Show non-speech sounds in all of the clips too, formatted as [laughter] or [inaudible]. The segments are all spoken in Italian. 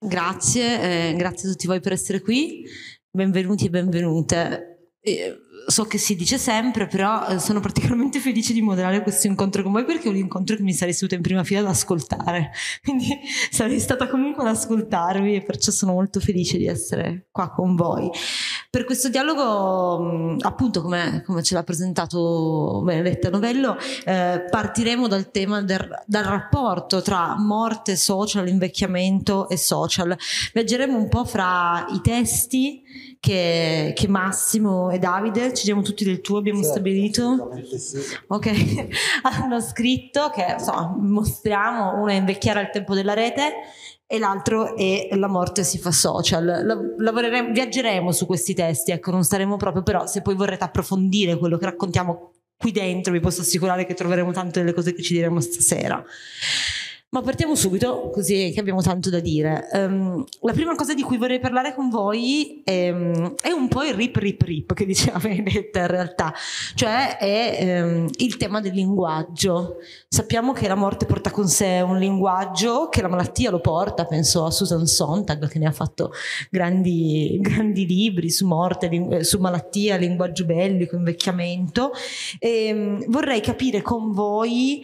Grazie, eh, grazie a tutti voi per essere qui, benvenuti e benvenute. E so che si dice sempre, però eh, sono particolarmente felice di moderare questo incontro con voi perché è un incontro che mi sarei seduta in prima fila ad ascoltare, [laughs] quindi sarei stata comunque ad ascoltarvi e perciò sono molto felice di essere qua con voi. Per questo dialogo, mm, appunto come, come ce l'ha presentato Benedetta Novello, eh, partiremo dal tema del, del, rapporto tra morte social, invecchiamento e social. Leggeremo un po' fra i testi che, che, Massimo e Davide, ci diamo tutti del tuo, abbiamo certo, stabilito, sì. ok, [laughs] hanno scritto che insomma, mostriamo, uno è invecchiare al tempo della rete e l'altro è la morte si fa social. Lavoreremo, viaggeremo su questi testi, ecco, non staremo proprio, però se poi vorrete approfondire quello che raccontiamo qui dentro, vi posso assicurare che troveremo tante delle cose che ci diremo stasera. Ma partiamo subito, così che abbiamo tanto da dire. Um, la prima cosa di cui vorrei parlare con voi è, ehm, è un po' il rip rip rip che diceva [laughs] Benedetta in realtà, cioè è um, il tema del linguaggio. Sappiamo che la morte porta con sé un linguaggio, che la malattia lo porta, penso a Susan Sontag che ne ha fatto grandi, [laughs] grandi libri su morte, ling- su malattia, linguaggio bellico, invecchiamento. E, um, vorrei capire con voi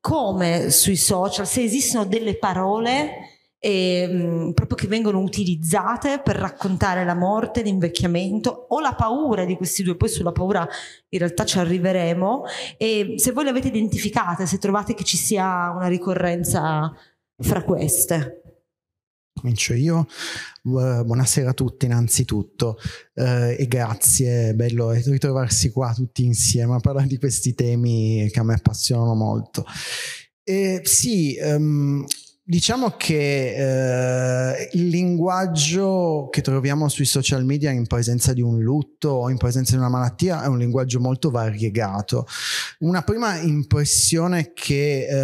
come sui social, se esistono delle parole e, ehm, proprio che vengono utilizzate per raccontare la morte, l'invecchiamento o la paura di questi due. Poi sulla paura in realtà ci arriveremo e se voi le avete identificate, se trovate che ci sia una ricorrenza fra queste. Comincio io. Buonasera a tutti innanzitutto eh, e grazie, bello ritrovarsi qua tutti insieme a parlare di questi temi che a me appassionano molto. Eh, sì, um, diciamo che eh, il linguaggio che troviamo sui social media in presenza di un lutto o in presenza di una malattia è un linguaggio molto variegato. Una prima impressione che eh,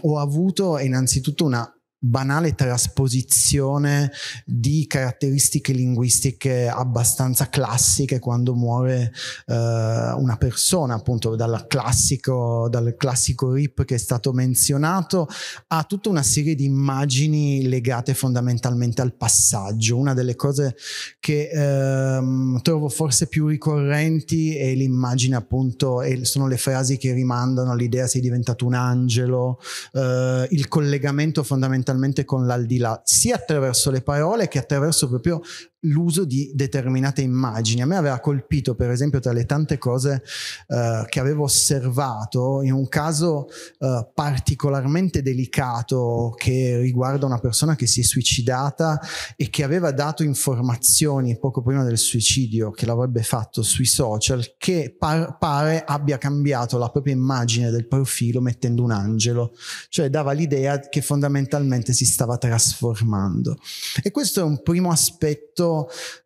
ho avuto è innanzitutto una banale trasposizione di caratteristiche linguistiche abbastanza classiche quando muore eh, una persona, appunto dal classico, dal classico RIP che è stato menzionato, a tutta una serie di immagini legate fondamentalmente al passaggio. Una delle cose che ehm, trovo forse più ricorrenti è l'immagine appunto, e sono le frasi che rimandano all'idea sei diventato un angelo, eh, il collegamento fondamentale fondamentalmente con l'aldilà, sia attraverso le parole che attraverso proprio l'uso di determinate immagini. A me aveva colpito, per esempio, tra le tante cose eh, che avevo osservato, in un caso eh, particolarmente delicato che riguarda una persona che si è suicidata e che aveva dato informazioni poco prima del suicidio, che l'avrebbe fatto sui social, che par- pare abbia cambiato la propria immagine del profilo mettendo un angelo, cioè dava l'idea che fondamentalmente si stava trasformando. E questo è un primo aspetto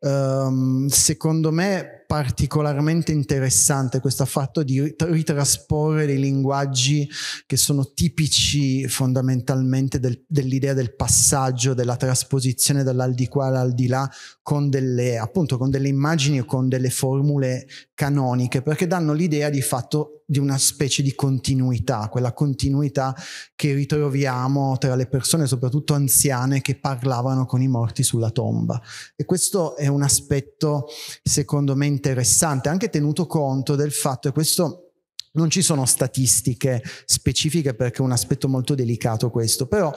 ehm, secondo me, particolarmente interessante questo fatto di ritrasporre dei linguaggi che sono tipici fondamentalmente del, dell'idea del passaggio, della trasposizione dall'al di qua all'al di là con delle, appunto, con delle immagini o con delle formule canoniche perché danno l'idea di fatto di una specie di continuità, quella continuità che ritroviamo tra le persone, soprattutto anziane, che parlavano con i morti sulla tomba. E questo è un aspetto, secondo me, interessante, anche tenuto conto del fatto, che questo non ci sono statistiche specifiche perché è un aspetto molto delicato questo, però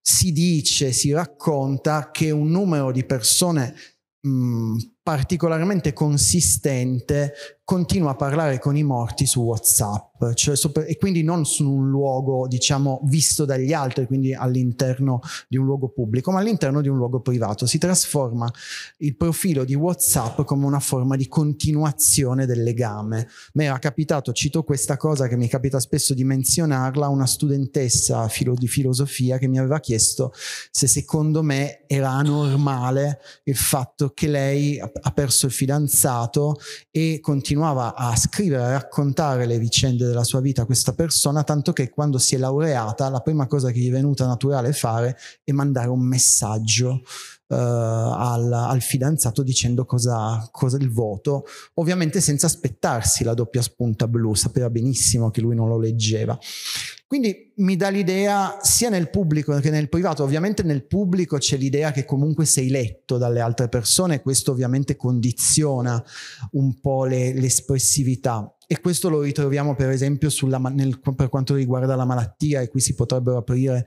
si dice, si racconta che un numero di persone mh, mm, particolarmente consistente continua a parlare con i morti su WhatsApp cioè sopra, e quindi non su un luogo diciamo visto dagli altri quindi all'interno di un luogo pubblico ma all'interno di un luogo privato si trasforma il profilo di WhatsApp come una forma di continuazione del legame mi era capitato cito questa cosa che mi capita spesso di menzionarla una studentessa filo di filosofia che mi aveva chiesto se secondo me era anormale il fatto che lei ha perso il fidanzato e continuava a scrivere, a raccontare le vicende della sua vita a questa persona, tanto che quando si è laureata la prima cosa che gli è venuta naturale fare è mandare un messaggio Uh, al, al, fidanzato dicendo cosa, cosa il voto, ovviamente senza aspettarsi la doppia spunta blu, sapeva benissimo che lui non lo leggeva. Quindi mi dà l'idea sia nel pubblico che nel privato, ovviamente nel pubblico c'è l'idea che comunque sei letto dalle altre persone, questo ovviamente condiziona un po' le, l'espressività e questo lo ritroviamo per esempio sulla, nel, per quanto riguarda la malattia e qui si potrebbero aprire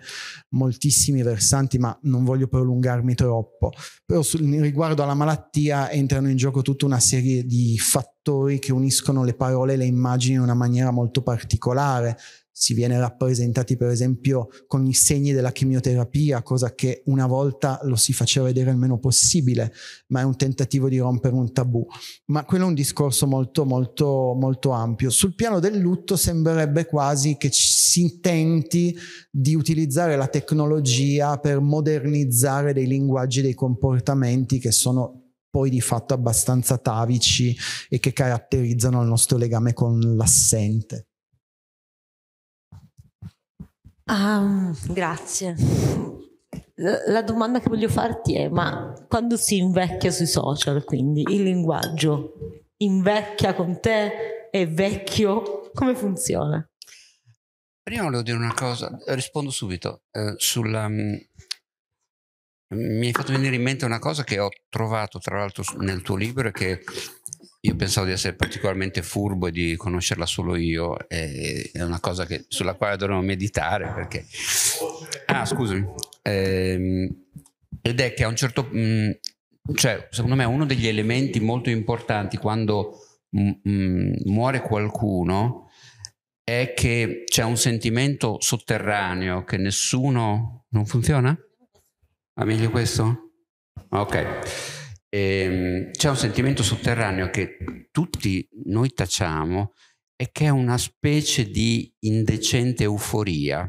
moltissimi versanti ma non voglio prolungarmi troppo, però sul, riguardo alla malattia entrano in gioco tutta una serie di fattori attori che uniscono le parole e le immagini in una maniera molto particolare. Si viene rappresentati per esempio con i segni della chemioterapia, cosa che una volta lo si faceva vedere il meno possibile, ma è un tentativo di rompere un tabù. Ma quello è un discorso molto molto molto ampio. Sul piano del lutto sembrerebbe quasi che si tenti di utilizzare la tecnologia per modernizzare dei linguaggi, dei comportamenti che sono poi di fatto abbastanza atavici e che caratterizzano il nostro legame con l'assente. Um, grazie. La domanda che voglio farti è: ma quando si invecchia sui social, quindi il linguaggio invecchia con te? È vecchio? Come funziona? Prima volevo dire una cosa, rispondo subito eh, sulla, mm, mi hai fatto venire in mente una cosa che ho trovato tra l'altro nel tuo libro e che io pensavo di essere particolarmente furbo e di conoscerla solo io, è una cosa che, sulla quale dovremmo meditare perché... Ah, scusami. Ehm, ed è che a un certo... punto, mm, cioè, secondo me uno degli elementi molto importanti quando mm, muore qualcuno è che c'è un sentimento sotterraneo che nessuno... Non funziona? Va ah, meglio questo? Ok. E, ehm, c'è un sentimento sotterraneo che tutti noi tacciamo e che è una specie di indecente euforia.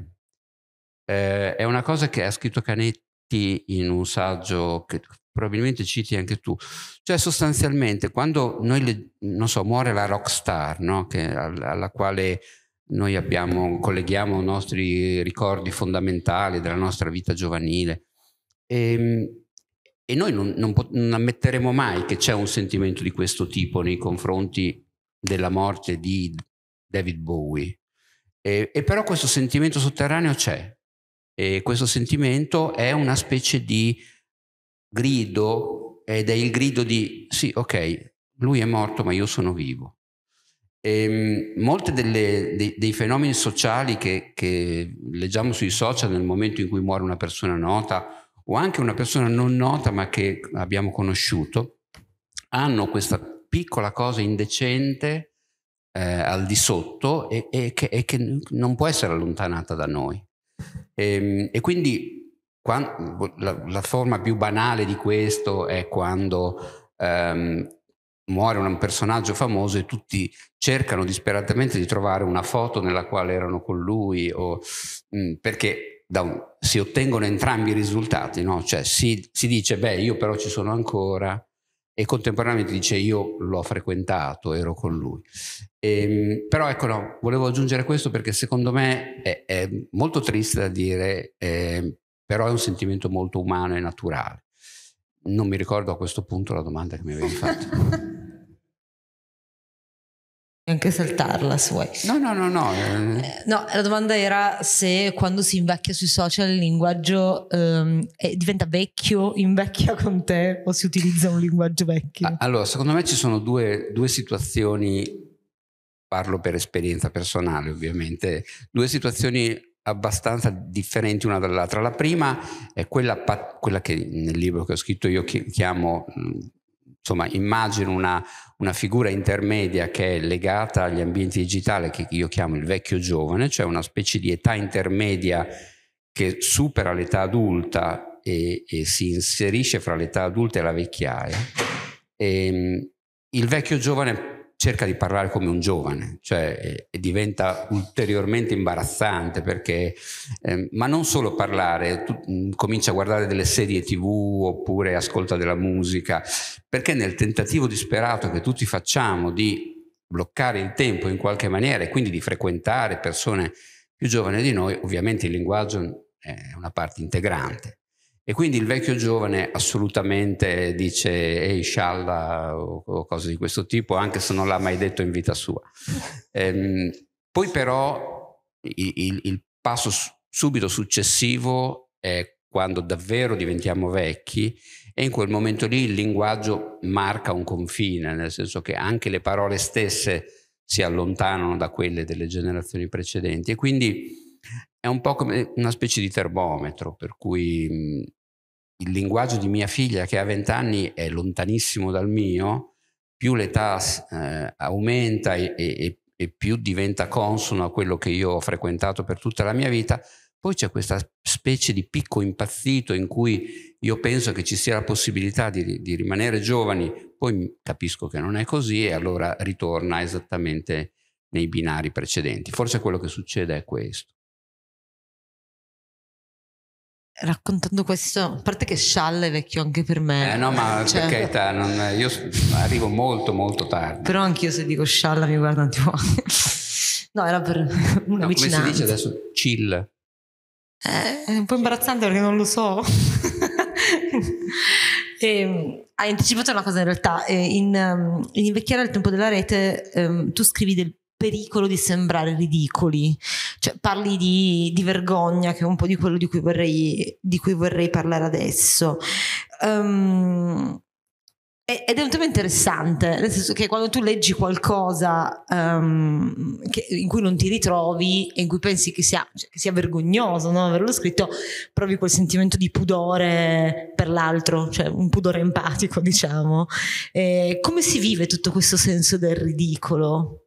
Eh, è una cosa che ha scritto Canetti in un saggio che probabilmente citi anche tu. Cioè sostanzialmente quando noi, le, non so, muore la rockstar, no? che, alla quale noi abbiamo, colleghiamo i nostri ricordi fondamentali della nostra vita giovanile, e, ehm, e noi non, non, non, ammetteremo mai che c'è un sentimento di questo tipo nei confronti della morte di David Bowie. E, e però questo sentimento sotterraneo c'è. E questo sentimento è una specie di grido ed è il grido di sì, ok, lui è morto ma io sono vivo. E, ehm, molte delle, dei, dei, fenomeni sociali che, che leggiamo sui social nel momento in cui muore una persona nota, o anche una persona non nota ma che abbiamo conosciuto, hanno questa piccola cosa indecente eh, al di sotto e, e, che, e, che, non può essere allontanata da noi. E, ehm, e quindi quando, la, la, forma più banale di questo è quando ehm, muore un personaggio famoso e tutti cercano disperatamente di trovare una foto nella quale erano con lui o, mh, mm, perché un, si ottengono entrambi i risultati, no? cioè si, si, dice beh io però ci sono ancora e contemporaneamente dice io l'ho frequentato, ero con lui. E, ehm, però ecco no, volevo aggiungere questo perché secondo me è, è molto triste da dire, eh, però è un sentimento molto umano e naturale. Non mi ricordo a questo punto la domanda che mi avevi fatto. [laughs] anche saltarla se vuoi. No, no, no, no. Eh. no, la domanda era se quando si invecchia sui social il linguaggio ehm, è, diventa vecchio, [laughs] invecchia con te o si utilizza un linguaggio vecchio? Allora, secondo me ci sono due, due situazioni, parlo per esperienza personale ovviamente, due situazioni abbastanza differenti una dall'altra. La prima è quella, quella che nel libro che ho scritto io chiamo mm, insomma, immagino una, una, figura intermedia che è legata agli ambienti digitali che io chiamo il vecchio giovane, cioè una specie di età intermedia che supera l'età adulta e, e si inserisce fra l'età adulta e la vecchiaia. E, ehm, il vecchio giovane cerca di parlare come un giovane, cioè eh, diventa ulteriormente imbarazzante perché, eh, ma non solo parlare, tu, mh, mm, comincia a guardare delle serie tv oppure ascolta della musica, perché nel tentativo disperato che tutti facciamo di bloccare il tempo in qualche maniera e quindi di frequentare persone più giovani di noi, ovviamente il linguaggio eh, è una parte integrante e quindi il vecchio giovane assolutamente dice ehi scialla o cose di questo tipo, anche se non l'ha mai detto in vita sua. Ehm, poi però il, il passo subito successivo è quando davvero diventiamo vecchi e in quel momento lì il linguaggio marca un confine, nel senso che anche le parole stesse si allontanano da quelle delle generazioni precedenti e quindi è un po' come una specie di termometro per cui il linguaggio di mia figlia che a 20 anni è lontanissimo dal mio, più l'età eh, aumenta e, e, e, più diventa consono a quello che io ho frequentato per tutta la mia vita, poi c'è questa specie di picco impazzito in cui io penso che ci sia la possibilità di, di rimanere giovani, poi capisco che non è così e allora ritorna esattamente nei binari precedenti. Forse quello che succede è questo raccontando questo, a parte che scialle è vecchio anche per me. Eh no, ma cioè, per carità, non, io arrivo molto molto tardi. Però anch'io se dico scialla mi un tipo... [laughs] no, era per una no, vicinanza. Come si dice adesso? Chill. Eh, è un po' imbarazzante perché non lo so. [laughs] e, ehm, hai anticipato una cosa in realtà, eh, in, ehm, in invecchiare al tempo della rete ehm, tu scrivi del pericolo di sembrare ridicoli cioè, parli di, di, vergogna, che è un po' di quello di cui vorrei, di cui vorrei parlare adesso. Um, ed è un tema interessante, nel senso che quando tu leggi qualcosa um, che, in cui non ti ritrovi e in cui pensi che sia, cioè, che sia vergognoso no? averlo scritto, provi quel sentimento di pudore per l'altro, cioè un pudore empatico, diciamo. Eh, come si vive tutto questo senso del ridicolo?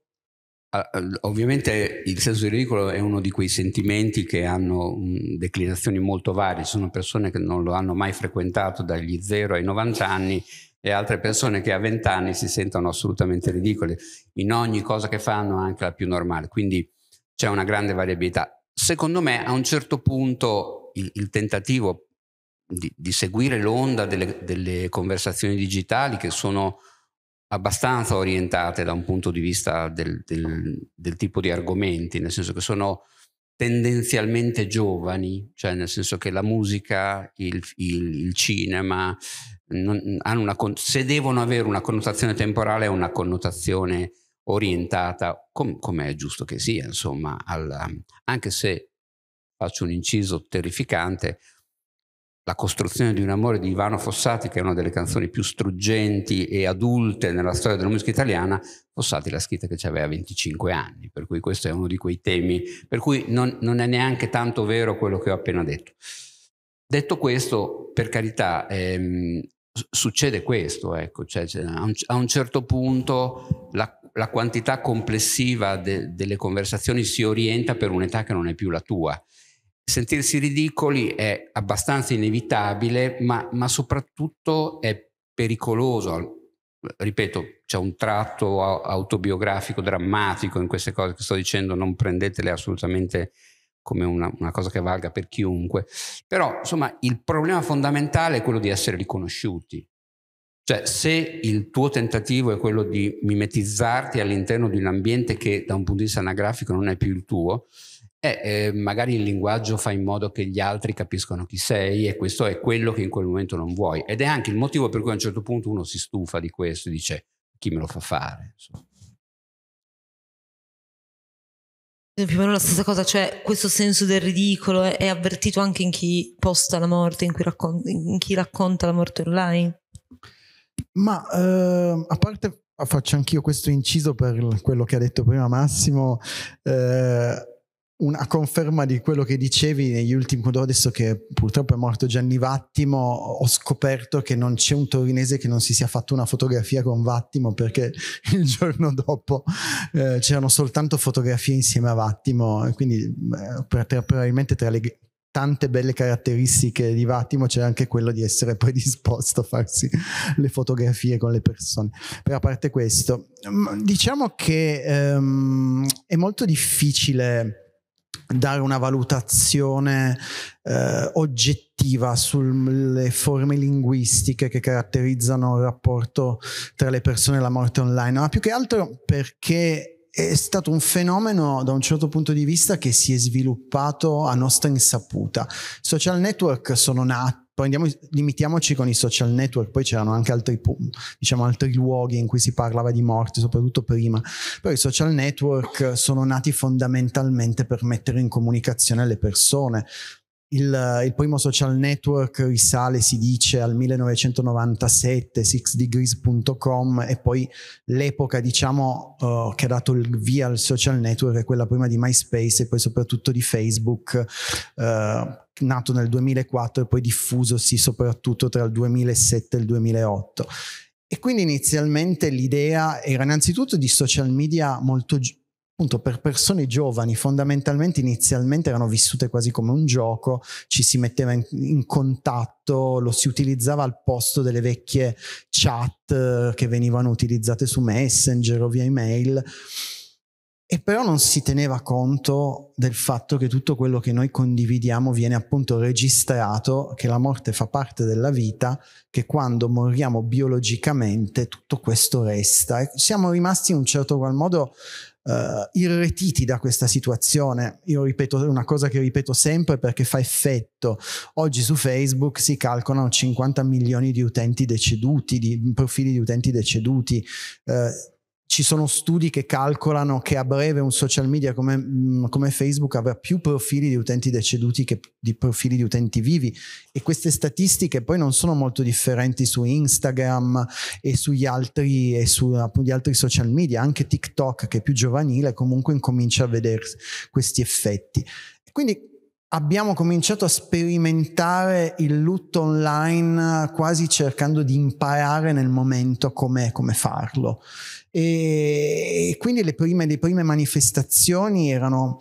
Ovviamente il senso di ridicolo è uno di quei sentimenti che hanno mm, declinazioni molto varie, ci sono persone che non lo hanno mai frequentato dagli 0 ai 90 anni e altre persone che a 20 anni si sentono assolutamente ridicole in ogni cosa che fanno, anche la più normale, quindi c'è una grande variabilità. Secondo me a un certo punto il, il tentativo di, di, seguire l'onda delle, delle conversazioni digitali che sono abbastanza orientate da un punto di vista del, del, del tipo di argomenti, nel senso che sono tendenzialmente giovani, cioè nel senso che la musica, il, il, il cinema, non, una, se devono avere una connotazione temporale, è una connotazione orientata, com, come è giusto che sia, insomma, alla, anche se faccio un inciso terrificante, la costruzione di un amore di Ivano Fossati, che è una delle canzoni più struggenti e adulte nella storia della musica italiana, Fossati l'ha scritta che aveva 25 anni, per cui questo è uno di quei temi, per cui non, non, è neanche tanto vero quello che ho appena detto. Detto questo, per carità, ehm, succede questo, ecco, cioè, cioè, a, un, a, un, certo punto la, la quantità complessiva de, delle conversazioni si orienta per un'età che non è più la tua sentirsi ridicoli è abbastanza inevitabile, ma, ma soprattutto è pericoloso. Ripeto, c'è un tratto autobiografico drammatico in queste cose che sto dicendo, non prendetele assolutamente come una, una, cosa che valga per chiunque. Però, insomma, il problema fondamentale è quello di essere riconosciuti. Cioè, se il tuo tentativo è quello di mimetizzarti all'interno di un ambiente che da un punto di vista anagrafico non è più il tuo, eh, eh, magari il linguaggio fa in modo che gli altri capiscono chi sei e questo è quello che in quel momento non vuoi. Ed è anche il motivo per cui a un certo punto uno si stufa di questo e dice chi me lo fa fare. Insomma. Più o meno la stessa cosa, cioè questo senso del ridicolo è, è avvertito anche in chi posta la morte, in, raccon- in chi racconta la morte online. Ma eh, a parte faccio anch'io questo inciso per quello che ha detto prima Massimo. Eh, una conferma di quello che dicevi negli ultimi adesso che purtroppo è morto Gianni Vattimo ho scoperto che non c'è un torinese che non si sia fatto una fotografia con Vattimo perché [laughs] il giorno dopo eh, c'erano soltanto fotografie insieme a Vattimo quindi eh, tra, probabilmente tra le tante belle caratteristiche di Vattimo c'era anche quello di essere predisposto [laughs] a farsi le fotografie con le persone però a parte questo mm, diciamo che ehm, è molto difficile dare una valutazione eh, oggettiva sulle forme linguistiche che caratterizzano il rapporto tra le persone e la morte online, ma più che altro perché è stato un fenomeno da un certo punto di vista che si è sviluppato a nostra insaputa. Social network sono nati poi andiamo, limitiamoci con i social network, poi c'erano anche altri, diciamo, altri, luoghi in cui si parlava di morte, soprattutto prima, però i social network sono nati fondamentalmente per mettere in comunicazione le persone, il, eh, il, primo social network risale, si dice, al 1997, sixdegrees.com e poi l'epoca, diciamo, uh, che ha dato il via al social network è quella prima di MySpace e poi soprattutto di Facebook, uh, nato nel 2004 e poi diffusosi soprattutto tra il 2007 e il 2008. E quindi inizialmente l'idea era innanzitutto di social media molto appunto per persone giovani fondamentalmente inizialmente erano vissute quasi come un gioco, ci si metteva in, in contatto, lo si utilizzava al posto delle vecchie chat eh, che venivano utilizzate su Messenger o via email. E però non si teneva conto del fatto che tutto quello che noi condividiamo viene appunto registrato, che la morte fa parte della vita, che quando moriamo biologicamente tutto questo resta. E siamo rimasti in un certo qual modo uh, irretiti da questa situazione. Io ripeto una cosa che ripeto sempre perché fa effetto. Oggi su Facebook si calcolano 50 milioni di utenti deceduti, di profili di utenti deceduti. Uh, ci sono studi che calcolano che a breve un social media come, mm, come, Facebook avrà più profili di utenti deceduti che di profili di utenti vivi e queste statistiche poi non sono molto differenti su Instagram e sugli altri, e su, appunto, altri social media, anche TikTok che è più giovanile comunque incomincia a vedere questi effetti. Quindi abbiamo cominciato a sperimentare il lutto online quasi cercando di imparare nel momento come, come farlo. E, quindi le prime, le prime manifestazioni erano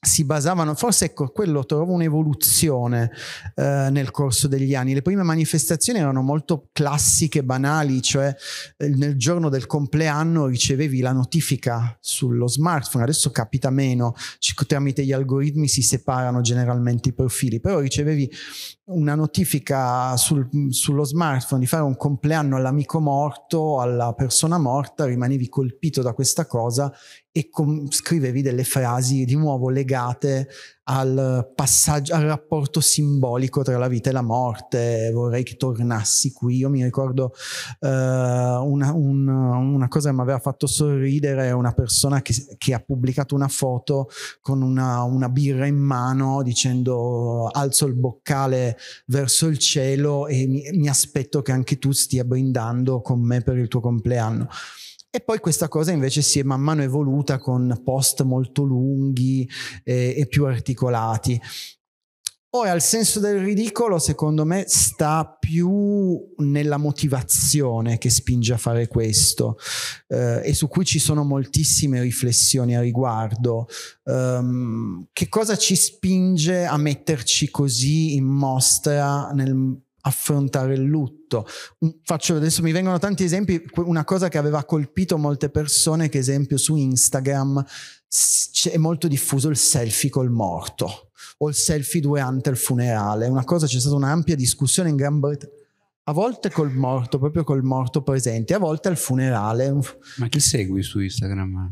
si basavano, forse ecco quello trovo un'evoluzione eh, nel corso degli anni. Le prime manifestazioni erano molto classiche, banali, cioè eh, nel giorno del compleanno ricevevi la notifica sullo smartphone, adesso capita meno, tramite gli algoritmi si separano generalmente i profili, però ricevevi una notifica sul, sullo smartphone di fare un compleanno all'amico morto, alla persona morta, rimanevi colpito da questa cosa e com- scrivevi delle frasi di nuovo legate al passaggio, al rapporto simbolico tra la vita e la morte, vorrei che tornassi qui. Io mi ricordo uh, una, un, una, cosa che mi aveva fatto sorridere, una persona che, che ha pubblicato una foto con una, una, birra in mano dicendo alzo il boccale verso il cielo e mi, mi aspetto che anche tu stia brindando con me per il tuo compleanno. E poi questa cosa invece si è man mano evoluta con post molto lunghi eh, e più articolati. Ora, il senso del ridicolo, secondo me, sta più nella motivazione che spinge a fare questo eh, e su cui ci sono moltissime riflessioni a riguardo. Um, che cosa ci spinge a metterci così in mostra nel affrontare il lutto. Faccio adesso mi vengono tanti esempi, una cosa che aveva colpito molte persone, che esempio su Instagram è molto diffuso il selfie col morto o il selfie durante il funerale. Una cosa c'è stata un'ampia discussione in Gran Bretagna a volte col morto, proprio col morto presente, a volte al funerale. Ma chi segui su Instagram?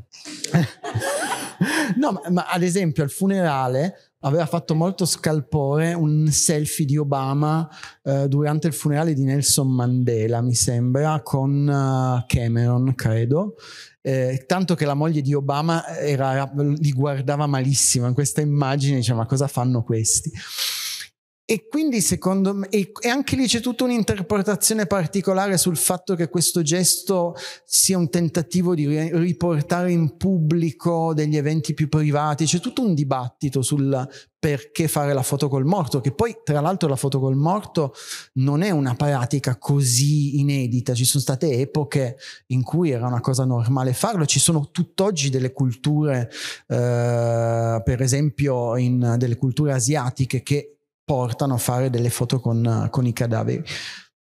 [laughs] no, ma, ma, ad esempio al funerale aveva fatto molto scalpore un selfie di Obama eh, durante il funerale di Nelson Mandela, mi sembra, con uh, Cameron, credo. Eh, tanto che la moglie di Obama era, li guardava malissimo in questa immagine, diceva ma cosa fanno questi? E quindi secondo me, e, anche lì c'è tutta un'interpretazione particolare sul fatto che questo gesto sia un tentativo di riportare in pubblico degli eventi più privati, c'è tutto un dibattito sul perché fare la foto col morto, che poi tra l'altro la foto col morto non è una pratica così inedita, ci sono state epoche in cui era una cosa normale farlo, ci sono tutt'oggi delle culture, eh, per esempio in delle culture asiatiche che portano a fare delle foto con, con i cadaveri.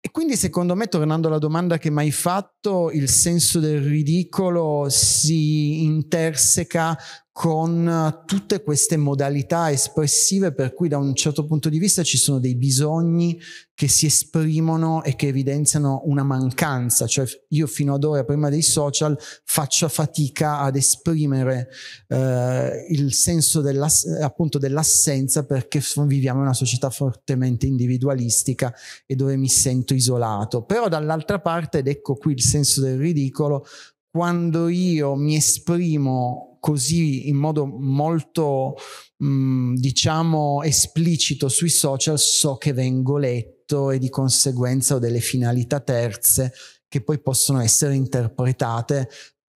E quindi secondo me, tornando alla domanda che mi hai fatto, il senso del ridicolo si interseca con eh, tutte queste modalità espressive per cui da un certo punto di vista ci sono dei bisogni che si esprimono e che evidenziano una mancanza, cioè io fino ad ora prima dei social faccio fatica ad esprimere eh, il senso dell'ass- appunto dell'assenza perché viviamo in una società fortemente individualistica e dove mi sento isolato, però dall'altra parte ed ecco qui il senso del ridicolo, quando io mi esprimo così in modo molto, mh, mm, diciamo, esplicito sui social, so che vengo letto e di conseguenza ho delle finalità terze che poi possono essere interpretate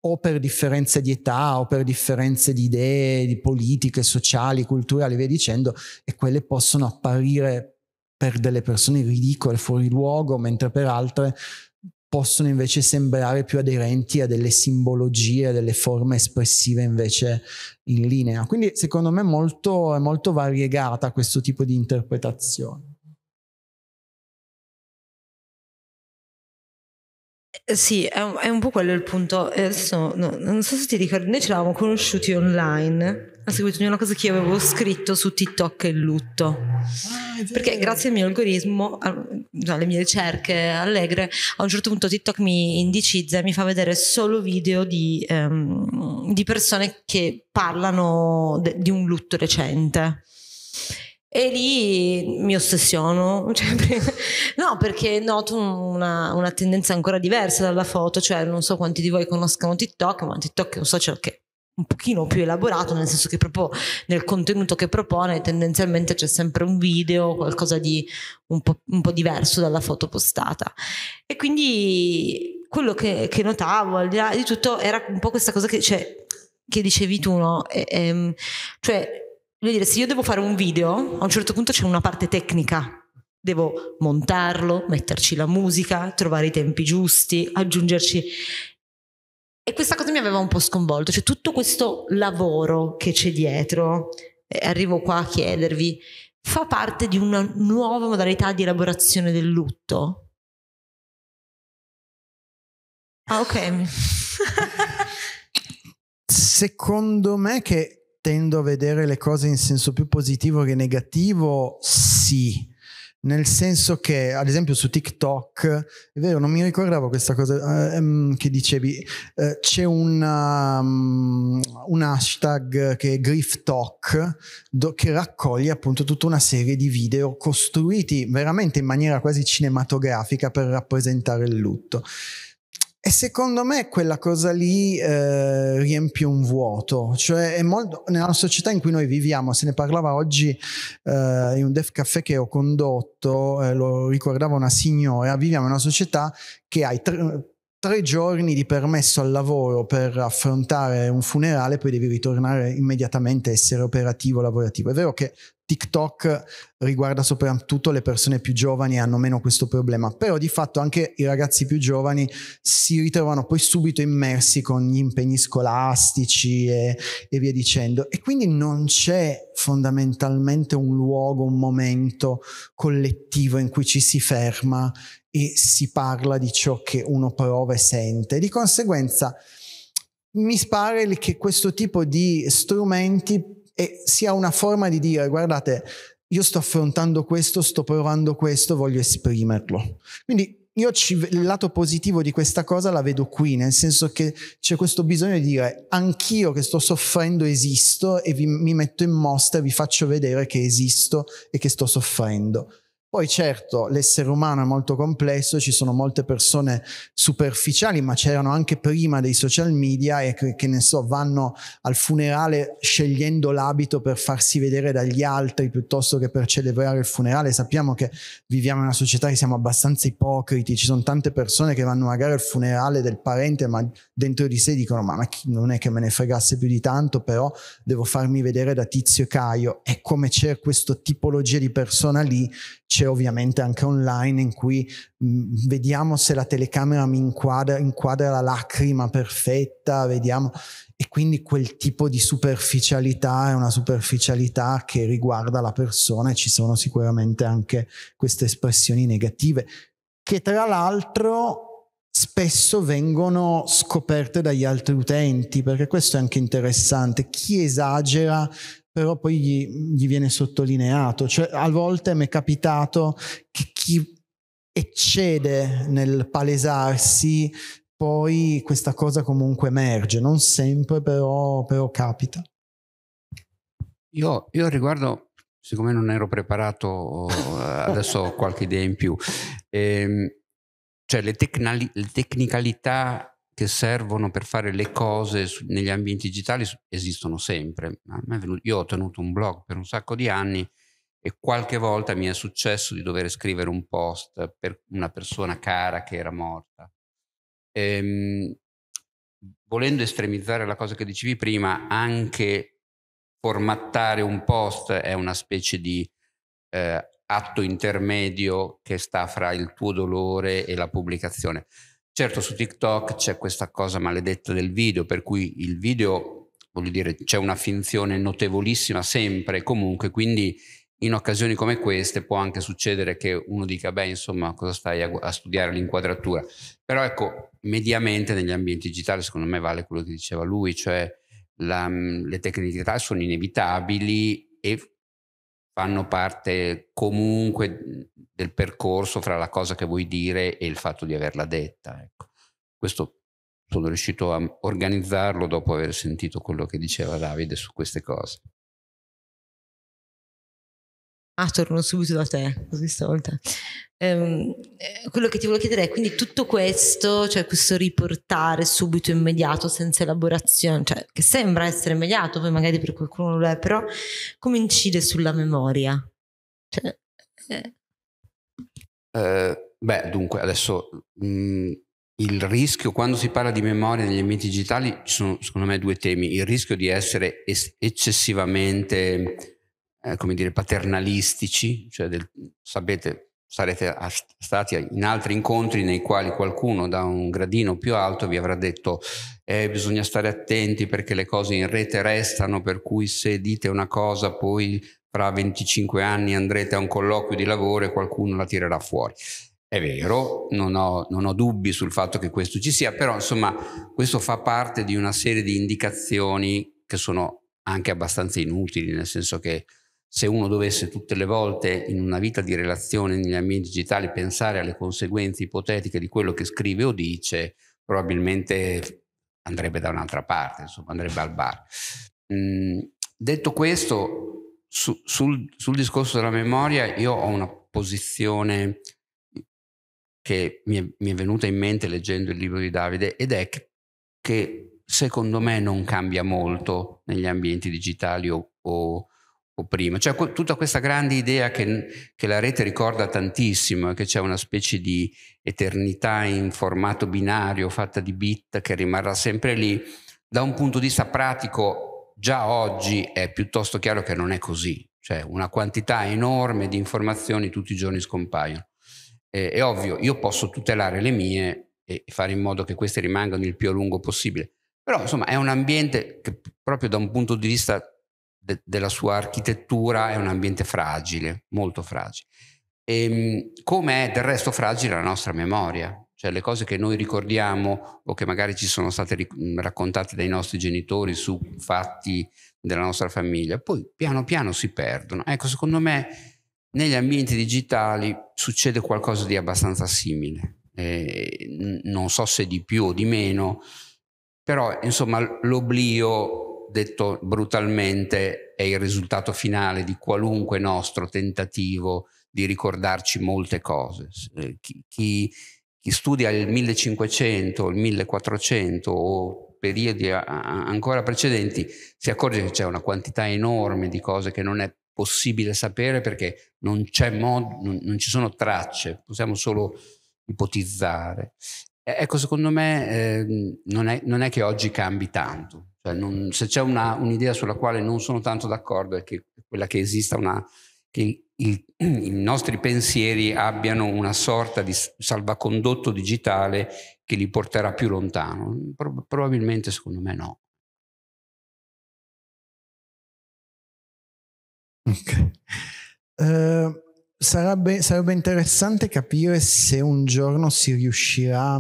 o per differenze di età o per differenze di idee, di politiche, sociali, culturali, via dicendo, e quelle possono apparire per delle persone ridicole, fuori luogo, mentre per altre possono invece sembrare più aderenti a delle simbologie, a delle forme espressive invece in linea. Quindi secondo me è molto variegata questo tipo di interpretazione. Eh, sì, è un, è un, po' quello il punto. Eh, adesso, no, non so se ti ricordi, noi ci eravamo conosciuti online a seguito di una cosa che io avevo scritto su TikTok e il lutto perché grazie al mio algoritmo, alle mie ricerche allegre, a un certo punto TikTok mi indicizza e mi fa vedere solo video di, um, di persone che parlano de- di un lutto recente. E lì mi ossessiono, [laughs] cioè, no perché noto una, una, tendenza ancora diversa dalla foto, cioè non so quanti di voi conoscono TikTok, ma TikTok è un social che un pochino più elaborato, nel senso che proprio nel contenuto che propone tendenzialmente c'è sempre un video, qualcosa di un po', un po diverso dalla foto postata. E quindi quello che, che, notavo, al di là di tutto, era un po' questa cosa che, cioè, che dicevi tu, no? E, e, ehm, cioè, voglio dire, se io devo fare un video, a un certo punto c'è una parte tecnica devo montarlo, metterci la musica, trovare i tempi giusti, aggiungerci e questa cosa mi aveva un po' sconvolto, cioè tutto questo lavoro che c'è dietro, eh, arrivo qua a chiedervi, fa parte di una nuova modalità di elaborazione del lutto? Ah, ok. [laughs] Secondo me che tendo a vedere le cose in senso più positivo che negativo, sì nel senso che ad esempio su TikTok è vero non mi ricordavo questa cosa eh, ehm, che dicevi eh, c'è una, um, un hashtag che è Griftalk, do, che raccoglie appunto tutta una serie di video costruiti veramente in maniera quasi cinematografica per rappresentare il lutto e secondo me quella cosa lì eh, riempie un vuoto, cioè è molto, nella società in cui noi viviamo, se ne parlava oggi eh, in un Def Café che ho condotto, eh, lo ricordava una signora, viviamo in una società che hai tre, tre giorni di permesso al lavoro per affrontare un funerale, poi devi ritornare immediatamente, a essere operativo, lavorativo. È vero che TikTok riguarda soprattutto le persone più giovani e hanno meno questo problema, però di fatto anche i ragazzi più giovani si ritrovano poi subito immersi con gli impegni scolastici e, e via dicendo e quindi non c'è fondamentalmente un luogo, un momento collettivo in cui ci si ferma e si parla di ciò che uno prova e sente. Di conseguenza mi pare che questo tipo di strumenti e sia una forma di dire guardate, io sto affrontando questo, sto provando questo, voglio esprimerlo. Quindi io ci, il lato positivo di questa cosa la vedo qui, nel senso che c'è questo bisogno di dire anch'io che sto soffrendo esisto e vi, mi metto in mostra e vi faccio vedere che esisto e che sto soffrendo. Poi certo l'essere umano è molto complesso, ci sono molte persone superficiali, ma c'erano anche prima dei social media e che, che ne so, vanno al funerale scegliendo l'abito per farsi vedere dagli altri piuttosto che per celebrare il funerale. Sappiamo che viviamo in una società che siamo abbastanza ipocriti, ci sono tante persone che vanno magari al funerale del parente, ma dentro di sé dicono ma, ma non è che me ne fregasse più di tanto, però devo farmi vedere da Tizio e Caio. E come c'è questa tipologia di persona lì, c'è ovviamente anche online in cui mh, mm, vediamo se la telecamera mi inquadra, inquadra la lacrima perfetta, vediamo e quindi quel tipo di superficialità è una superficialità che riguarda la persona e ci sono sicuramente anche queste espressioni negative che tra l'altro spesso vengono scoperte dagli altri utenti perché questo è anche interessante chi esagera però poi gli, gli viene sottolineato. Cioè, a volte mi è capitato che chi eccede nel palesarsi, poi questa cosa comunque emerge, non sempre però, però capita. Io, io riguardo, siccome non ero preparato, eh, adesso ho qualche idea in più, ehm, cioè le, tecnali- le tecnicalità che servono per fare le cose negli ambienti digitali esistono sempre. Venuto, io ho tenuto un blog per un sacco di anni e qualche volta mi è successo di dover scrivere un post per una persona cara che era morta. Ehm, volendo estremizzare la cosa che dicevi prima, anche formattare un post è una specie di eh, atto intermedio che sta fra il tuo dolore e la pubblicazione. Certo, su TikTok c'è questa cosa maledetta del video, per cui il video, voglio dire, c'è una finzione notevolissima sempre e comunque, quindi in occasioni come queste può anche succedere che uno dica, beh, insomma, cosa stai a, a studiare l'inquadratura? Però ecco, mediamente negli ambienti digitali, secondo me vale quello che diceva lui, cioè la, mhmm, le tecnicità sono inevitabili e fanno parte comunque del percorso fra la cosa che vuoi dire e il fatto di averla detta. Ecco. Questo sono riuscito a organizzarlo dopo aver sentito quello che diceva Davide su queste cose. Ah, torno subito da te, così stavolta. Ehm, eh, quello che ti volevo chiedere è quindi tutto questo, cioè questo riportare subito immediato senza elaborazione, cioè che sembra essere immediato, poi magari per qualcuno lo è, però come incide sulla memoria? Cioè, eh. Eh, beh, dunque, adesso mh, mm, il rischio, quando si parla di memoria negli ambienti digitali, ci sono secondo me due temi. Il rischio di essere es- eccessivamente eh, come dire, paternalistici, cioè del, sapete, sarete stati in altri incontri nei quali qualcuno da un gradino più alto vi avrà detto eh, bisogna stare attenti perché le cose in rete restano, per cui se dite una cosa poi fra 25 anni andrete a un colloquio di lavoro e qualcuno la tirerà fuori. È vero, non ho, non ho dubbi sul fatto che questo ci sia, però insomma questo fa parte di una serie di indicazioni che sono anche abbastanza inutili, nel senso che se uno dovesse tutte le volte in una vita di relazione negli ambienti digitali pensare alle conseguenze ipotetiche di quello che scrive o dice, probabilmente andrebbe da un'altra parte, insomma, andrebbe al bar. Mm, detto questo, su, sul, sul discorso della memoria io ho una posizione che mi è, mi è, venuta in mente leggendo il libro di Davide ed è che, che secondo me non cambia molto negli ambienti digitali o, o o prima. Cioè tutta questa grande idea che, che, la rete ricorda tantissimo, che c'è una specie di eternità in formato binario fatta di bit che rimarrà sempre lì, da un punto di vista pratico già oggi è piuttosto chiaro che non è così. Cioè una quantità enorme di informazioni tutti i giorni scompaiono. Eh, è ovvio, io posso tutelare le mie e fare in modo che queste rimangano il più a lungo possibile. Però insomma è un ambiente che proprio da un punto di vista de, della sua architettura è un ambiente fragile, molto fragile. Ehm, come è del resto fragile la nostra memoria, cioè le cose che noi ricordiamo o che magari ci sono state ric- raccontate dai nostri genitori su fatti della nostra famiglia, poi piano piano si perdono. Ecco, secondo me negli ambienti digitali succede qualcosa di abbastanza simile, eh, non so se di più o di meno, però insomma l'oblio detto brutalmente, è il risultato finale di qualunque nostro tentativo di ricordarci molte cose. Eh, chi, chi, chi studia il 1500, il 1400 o periodi a, ancora precedenti si accorge che c'è una quantità enorme di cose che non è possibile sapere perché non, mod, non, non ci sono tracce, possiamo solo ipotizzare. Ecco, secondo me eh, non, è, non, è, che oggi cambi tanto, cioè non, se c'è una, un'idea sulla quale non sono tanto d'accordo è che quella che esista una, che il, i nostri pensieri abbiano una sorta di salvacondotto digitale che li porterà più lontano. Pro, probabilmente secondo me no. Okay. Uh, sarebbe, sarebbe interessante capire se un giorno si riuscirà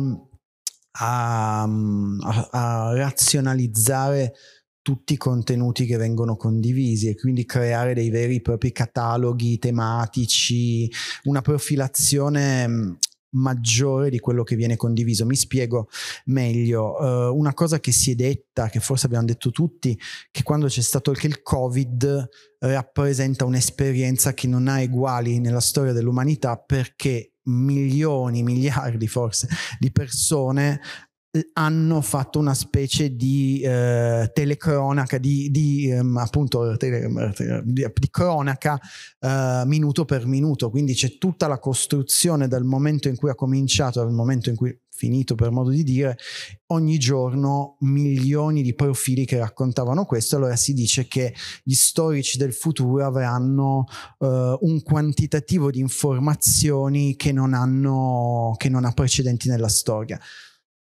a, a, a razionalizzare tutti i contenuti che vengono condivisi e quindi creare dei veri e propri cataloghi tematici, una profilazione mm, maggiore di quello che viene condiviso. Mi spiego meglio. Uh, una cosa che si è detta, che forse abbiamo detto tutti, che quando c'è stato anche il Covid rappresenta un'esperienza che non ha eguali nella storia dell'umanità perché milioni, miliardi forse di persone eh, hanno fatto una specie di eh, telecronaca, di, di ehm, appunto tele, di, di cronaca eh, minuto per minuto, quindi c'è tutta la costruzione dal momento in cui ha cominciato al momento in cui finito per modo di dire, ogni giorno milioni di profili che raccontavano questo, allora si dice che gli storici del futuro avranno eh, un quantitativo di informazioni che non, hanno, che non ha precedenti nella storia.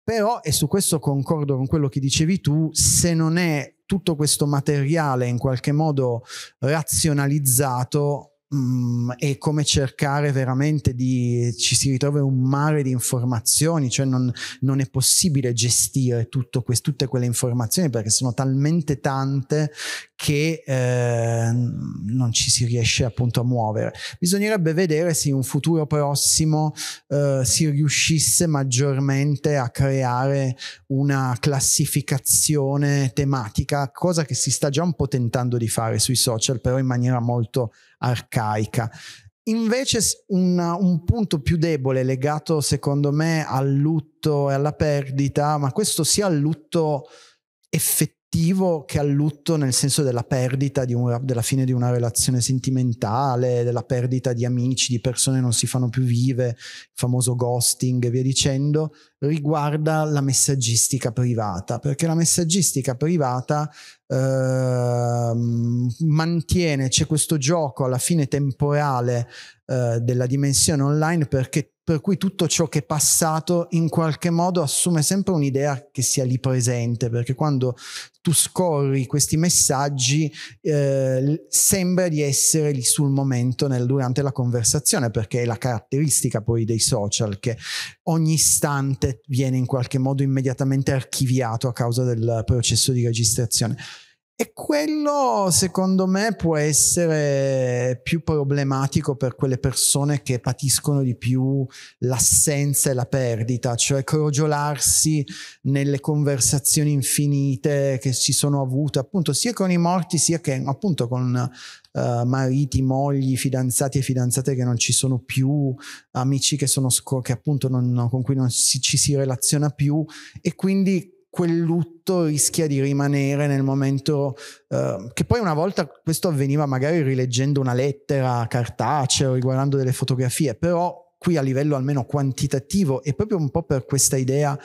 Però, e su questo concordo con quello che dicevi tu, se non è tutto questo materiale in qualche modo razionalizzato, Mm, è come cercare veramente di ci si ritrova un mare di informazioni, cioè non, non è possibile gestire tutto questo, tutte quelle informazioni perché sono talmente tante che eh, non ci si riesce appunto a muovere. Bisognerebbe vedere se in un futuro prossimo eh, si riuscisse maggiormente a creare una classificazione tematica, cosa che si sta già un po' tentando di fare sui social, però in maniera molto arcaica. Invece un, un, punto più debole legato secondo me al lutto e alla perdita, ma questo sia al lutto effettivo cattivo che ha lutto nel senso della perdita una, della fine di una relazione sentimentale, della perdita di amici, di persone non si fanno più vive, il famoso ghosting e via dicendo, riguarda la messaggistica privata, perché la messaggistica privata eh, mantiene, c'è questo gioco alla fine temporale eh, della dimensione online perché per cui tutto ciò che è passato in qualche modo assume sempre un'idea che sia lì presente, perché quando tu scorri questi messaggi eh, sembra di essere lì sul momento nel, durante la conversazione, perché è la caratteristica poi dei social, che ogni istante viene in qualche modo immediatamente archiviato a causa del processo di registrazione. E quello secondo me può essere più problematico per quelle persone che patiscono di più l'assenza e la perdita, cioè crogiolarsi nelle conversazioni infinite che si sono avute appunto sia con i morti sia che appunto con Uh, mariti, mogli, fidanzati e fidanzate che non ci sono più, amici che, sono, che appunto non, con cui non si, ci si relaziona più e quindi quel lutto rischia di rimanere nel momento eh, che poi una volta questo avveniva magari rileggendo una lettera cartacea o riguardando delle fotografie, però qui a livello almeno quantitativo e proprio un po' per questa idea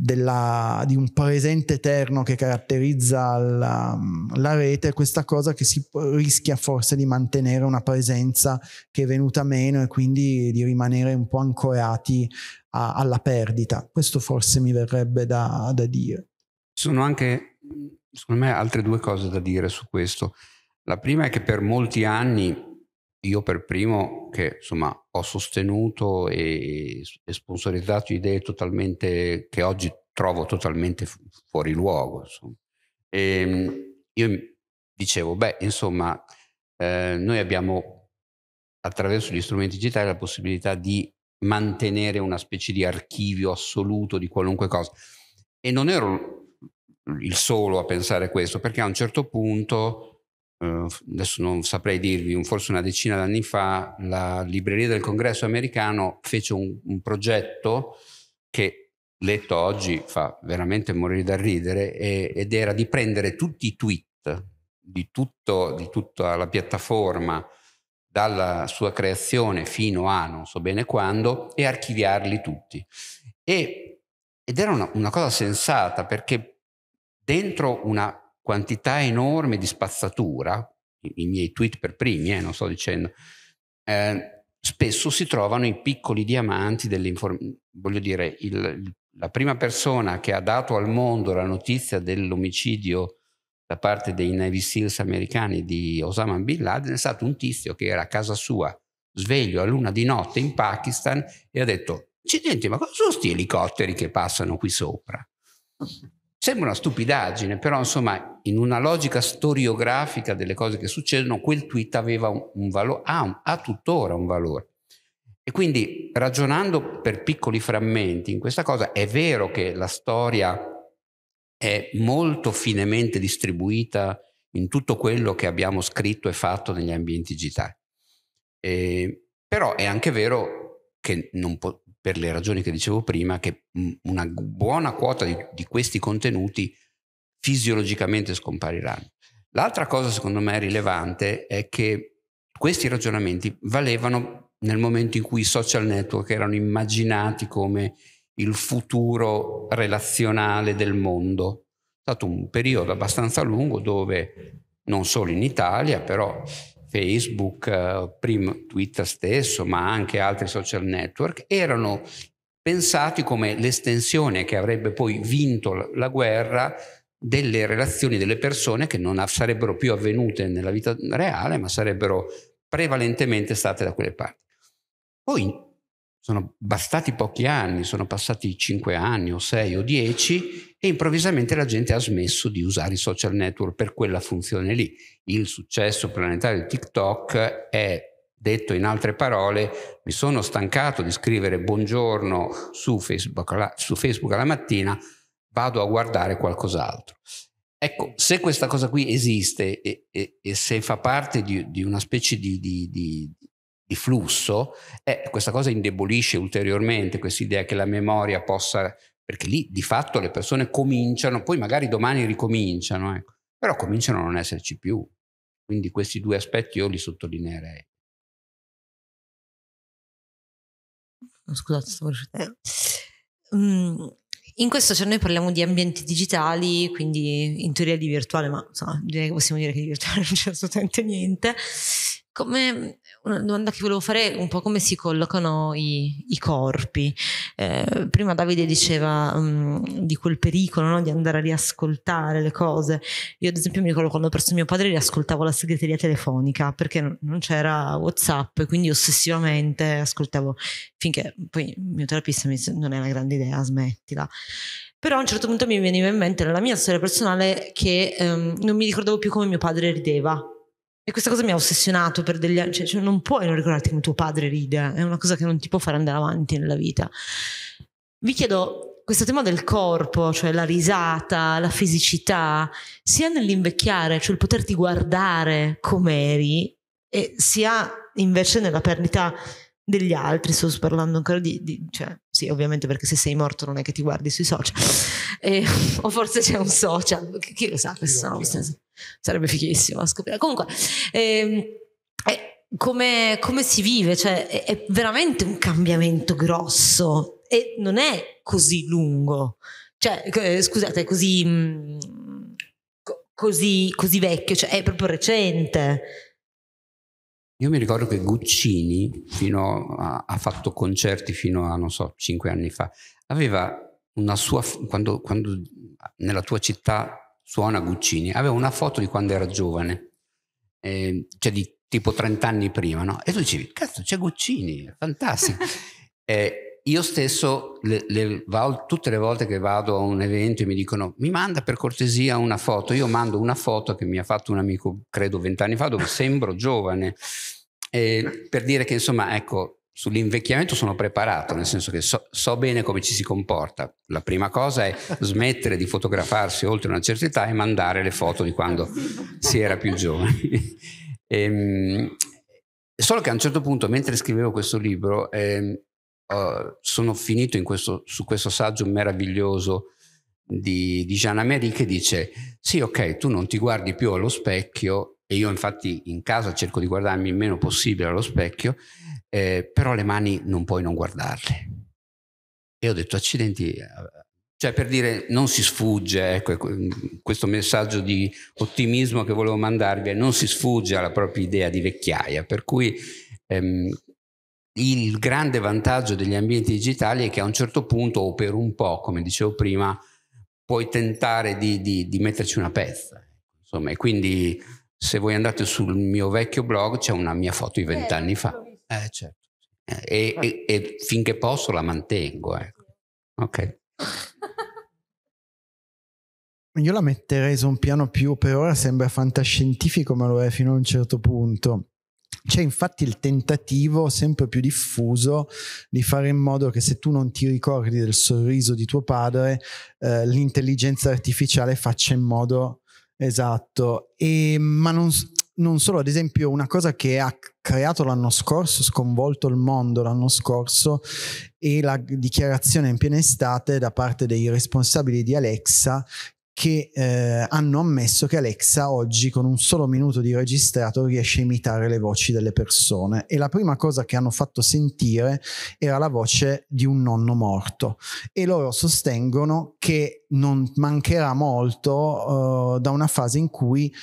della, di un presente eterno che caratterizza la, la rete, questa cosa che si rischia forse di mantenere una presenza che è venuta meno e quindi di rimanere un po' ancorati a, alla perdita. Questo forse mi verrebbe da, da dire. Ci sono anche, secondo me, altre due cose da dire su questo. La prima è che per molti anni io per primo che insomma ho sostenuto e, e sponsorizzato idee totalmente che oggi trovo totalmente fu- fuori luogo. Ehm, io dicevo, beh, insomma, eh, noi abbiamo attraverso gli strumenti digitali la possibilità di mantenere una specie di archivio assoluto di qualunque cosa. E non ero il solo a pensare questo, perché a un certo punto, eh, adesso non saprei dirvi, forse una decina d'anni fa, la libreria del congresso americano fece un, un progetto che letto oggi fa veramente morire da ridere, e, ed era di prendere tutti i tweet di, tutto, di tutta la piattaforma dalla sua creazione fino a non so bene quando e archiviarli tutti. E, ed era una, una cosa sensata perché dentro una quantità enorme di spazzatura, i, i miei tweet per primi, eh, non sto dicendo, eh, spesso si trovano i piccoli diamanti dell'informazione. Voglio dire, il, la prima persona che ha dato al mondo la notizia dell'omicidio da parte dei Navy Seals americani di Osama Bin Laden è stato un tizio che era a casa sua, sveglio a luna di notte in Pakistan e ha detto, accidenti, ma cosa sono questi elicotteri che passano qui sopra? Sembra una stupidaggine, però insomma, in una logica storiografica delle cose che succedono, quel tweet aveva un, un valore, ha, ha tuttora un valore. E quindi ragionando per piccoli frammenti in questa cosa, è vero che la storia è molto finemente distribuita in tutto quello che abbiamo scritto e fatto negli ambienti digitali. Eh, però è anche vero che po- per le ragioni che dicevo prima, che mm, una buona quota di, di questi contenuti fisiologicamente scompariranno. L'altra cosa secondo me rilevante è che questi ragionamenti valevano nel momento in cui i social network erano immaginati come il futuro relazionale del mondo. È stato un periodo abbastanza lungo dove non solo in Italia, però Facebook, eh, prima Twitter stesso, ma anche altri social network, erano pensati come l'estensione che avrebbe poi vinto la guerra delle relazioni delle persone che non sarebbero più avvenute nella vita reale, ma sarebbero prevalentemente state da quelle parti. Poi sono bastati pochi anni, sono passati cinque anni o sei o dieci e improvvisamente la gente ha smesso di usare i social network per quella funzione lì. Il successo planetario di TikTok è Detto in altre parole, mi sono stancato di scrivere buongiorno su Facebook, su Facebook, alla mattina, vado a guardare qualcos'altro. Ecco, se questa cosa qui esiste e, e, e se fa parte di, di una specie di, di, di flusso, eh, questa cosa indebolisce ulteriormente questa idea che la memoria possa, perché lì di fatto le persone cominciano, poi magari domani ricominciano, ecco, però cominciano a non esserci più. Quindi questi due aspetti io li sottolineerei. Scusate, stavo riuscendo. Eh, mm, in questo cioè noi parliamo di ambienti digitali, quindi in teoria di virtuale, ma insomma, direi che possiamo dire che di virtuale [laughs] non c'è assolutamente niente. Come, una domanda che volevo fare è un po' come si collocano i, i corpi. Eh, prima Davide diceva um, di quel pericolo no? di andare a riascoltare le cose. Io ad esempio mi ricordo quando ho perso mio padre riascoltavo la segreteria telefonica perché non c'era Whatsapp e quindi ossessivamente ascoltavo finché poi il mio terapista mi disse non è una grande idea, smettila. Però a un certo punto mi veniva in mente nella mia storia personale che um, non mi ricordavo più come mio padre rideva e questa cosa mi ha ossessionato per degli anni, cioè, cioè, non puoi non ricordarti come tuo padre ride, è una cosa che non ti può fare andare avanti nella vita. Vi chiedo questo tema del corpo, cioè la risata, la fisicità, sia nell'invecchiare, cioè il poterti guardare come eri, e sia invece nella perdita degli altri, sto parlando ancora di, di cioè, sì, ovviamente perché se sei morto non è che ti guardi sui social. E, [laughs] o forse c'è un social, chi, lo sa, questo no, sarebbe fighissimo a scoprire. Comunque, eh, eh, come, come, si vive? Cioè, è, è veramente un cambiamento grosso e non è così lungo. Cioè, eh, scusate, è così, mm, così, così vecchio, cioè è proprio recente. Io mi ricordo che Guccini a, ha fatto concerti fino a, non so, cinque anni fa. Aveva una sua, quando, quando nella tua città suona Guccini, aveva una foto di quando era giovane, eh, cioè di tipo 30 anni prima, no? E tu dicevi, cazzo, c'è Guccini, fantastico. [laughs] eh, io stesso le, le, tutte le volte che vado a un evento e mi dicono mi manda per cortesia una foto, io mando una foto che mi ha fatto un amico, credo vent'anni fa, dove sembro giovane, e per dire che insomma ecco, sull'invecchiamento sono preparato, nel senso che so, so, bene come ci si comporta. La prima cosa è smettere di fotografarsi oltre una certa età e mandare le foto di quando si era più giovani. e, ehm, solo che a un certo punto, mentre scrivevo questo libro, eh, uh, sono finito questo, su questo saggio meraviglioso di, di Jean Améry che dice sì ok tu non ti guardi più allo specchio e io infatti in casa cerco di guardarmi il meno possibile allo specchio eh, però le mani non puoi non guardarle e ho detto accidenti eh, cioè per dire non si sfugge, ecco, ecco mm, questo messaggio di ottimismo che volevo mandarvi non si sfugge alla propria idea di vecchiaia, per cui ehm, il grande vantaggio degli ambienti digitali è che a un certo punto o per un po', come dicevo prima, puoi tentare di, di, di metterci una pezza. Insomma, e quindi se voi andate sul mio vecchio blog c'è una mia foto di eh, vent'anni eh, fa. Eh, certo. E, ah. e, e, finché posso la mantengo. Ecco. Ok. [laughs] Io la metterei su un piano più, per ora sembra fantascientifico, ma lo è fino a un certo punto. C'è infatti il tentativo sempre più diffuso di fare in modo che se tu non ti ricordi del sorriso di tuo padre, eh, l'intelligenza artificiale faccia in modo esatto. E, ma non, non solo, ad esempio, una cosa che ha creato l'anno scorso, sconvolto il mondo l'anno scorso, è la dichiarazione in piena estate da parte dei responsabili di Alexa che eh, hanno ammesso che Alexa oggi con un solo minuto di registrato riesce a imitare le voci delle persone e la prima cosa che hanno fatto sentire era la voce di un nonno morto e loro sostengono che non mancherà molto uh, da una fase in cui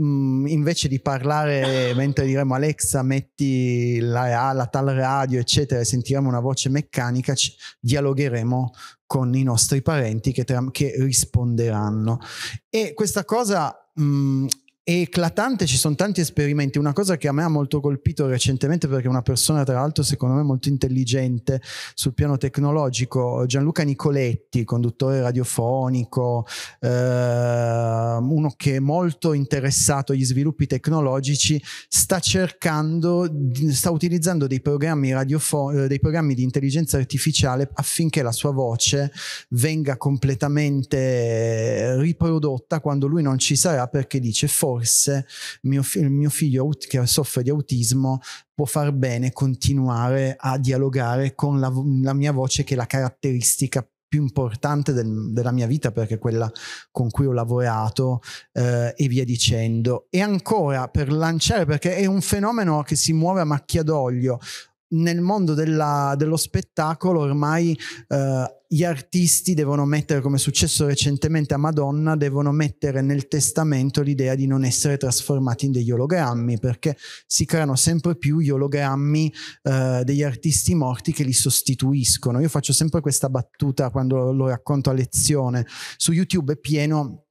Mm, invece di parlare [laughs] mentre diremo Alexa metti la, la tal radio eccetera e sentiremo una voce meccanica, ci, dialogheremo con i nostri parenti che, che risponderanno. E questa cosa mh, mm, eclatante, ci sono tanti esperimenti. Una cosa che a me ha molto colpito recentemente, perché una persona, tra l'altro, secondo me molto intelligente sul piano tecnologico, Gianluca Nicoletti, conduttore radiofonico, eh, uno che è molto interessato agli sviluppi tecnologici, sta cercando, sta utilizzando dei programmi, radiofo- eh, dei programmi di intelligenza artificiale affinché la sua voce venga completamente riprodotta quando lui non ci sarà, perché dice forse forse mio, mio figlio che soffre di autismo può far bene continuare a dialogare con la, la mia voce che è la caratteristica più importante del, della mia vita perché è quella con cui ho lavorato eh, e via dicendo e ancora per lanciare perché è un fenomeno che si muove a macchia d'olio nel mondo della, dello spettacolo ormai eh, gli artisti devono mettere, come è successo recentemente a Madonna, devono mettere nel testamento l'idea di non essere trasformati in degli ologrammi, perché si creano sempre più gli ologrammi eh, degli artisti morti che li sostituiscono. Io faccio sempre questa battuta quando lo racconto a lezione. Su YouTube è pieno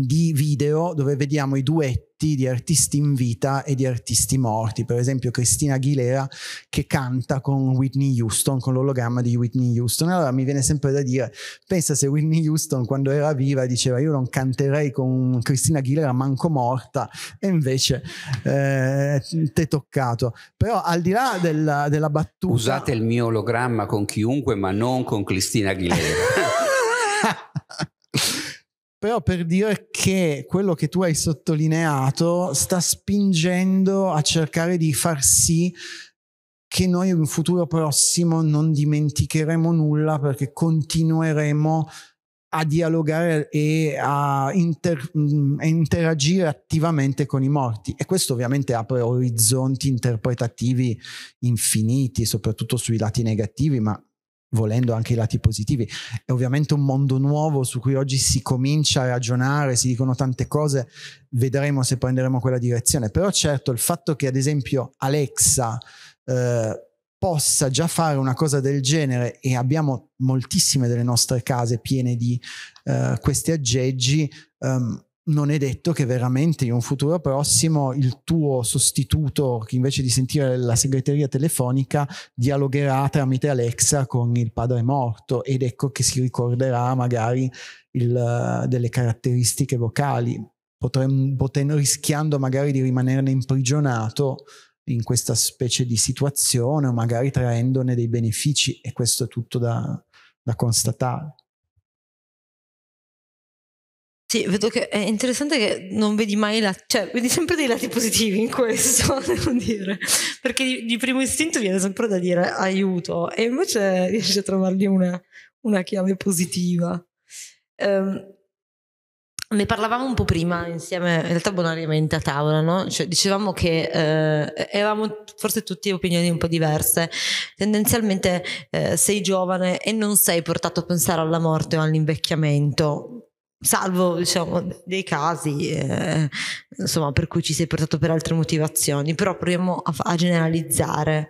di video dove vediamo i duetti di artisti in vita e di artisti morti, per esempio Cristina Aguilera che canta con Whitney Houston, con l'ologramma di Whitney Houston. Allora mi viene sempre da dire, pensa se Whitney Houston quando era viva diceva io non canterei con Cristina Aguilera manco morta e invece eh, è toccato. Però al di là della, della battuta... Usate il mio ologramma con chiunque ma non con Cristina Aguilera però per dire che quello che tu hai sottolineato sta spingendo a cercare di far sì che noi in un futuro prossimo non dimenticheremo nulla perché continueremo a dialogare e a, inter- mm, interagire attivamente con i morti e questo ovviamente apre orizzonti interpretativi infiniti soprattutto sui lati negativi ma volendo anche i lati positivi. È ovviamente un mondo nuovo su cui oggi si comincia a ragionare, si dicono tante cose, vedremo se prenderemo quella direzione, però certo il fatto che ad esempio Alexa eh, possa già fare una cosa del genere e abbiamo moltissime delle nostre case piene di eh, questi aggeggi, um, non è detto che veramente in un futuro prossimo il tuo sostituto, che invece di sentire la segreteria telefonica, dialogherà tramite Alexa con il padre morto ed ecco che si ricorderà magari il, delle caratteristiche vocali, Potremmo, potendo, rischiando magari di rimanerne imprigionato in questa specie di situazione o magari traendone dei benefici e questo è tutto da, da constatare. Sì, vedo che è interessante che non vedi mai la... cioè vedi sempre dei lati positivi in questo, [laughs] devo dire, perché di, di primo istinto viene sempre da dire aiuto e invece riesci a trovargli una, una chiave positiva. Um, ne parlavamo un po' prima insieme, in realtà bonariamente a tavola, no? Cioè, dicevamo che eh, avevamo forse tutti opinioni un po' diverse. Tendenzialmente eh, sei giovane e non sei portato a pensare alla morte o all'invecchiamento salvo diciamo, dei casi eh, insomma, per cui ci sei portato per altre motivazioni, però proviamo a, a generalizzare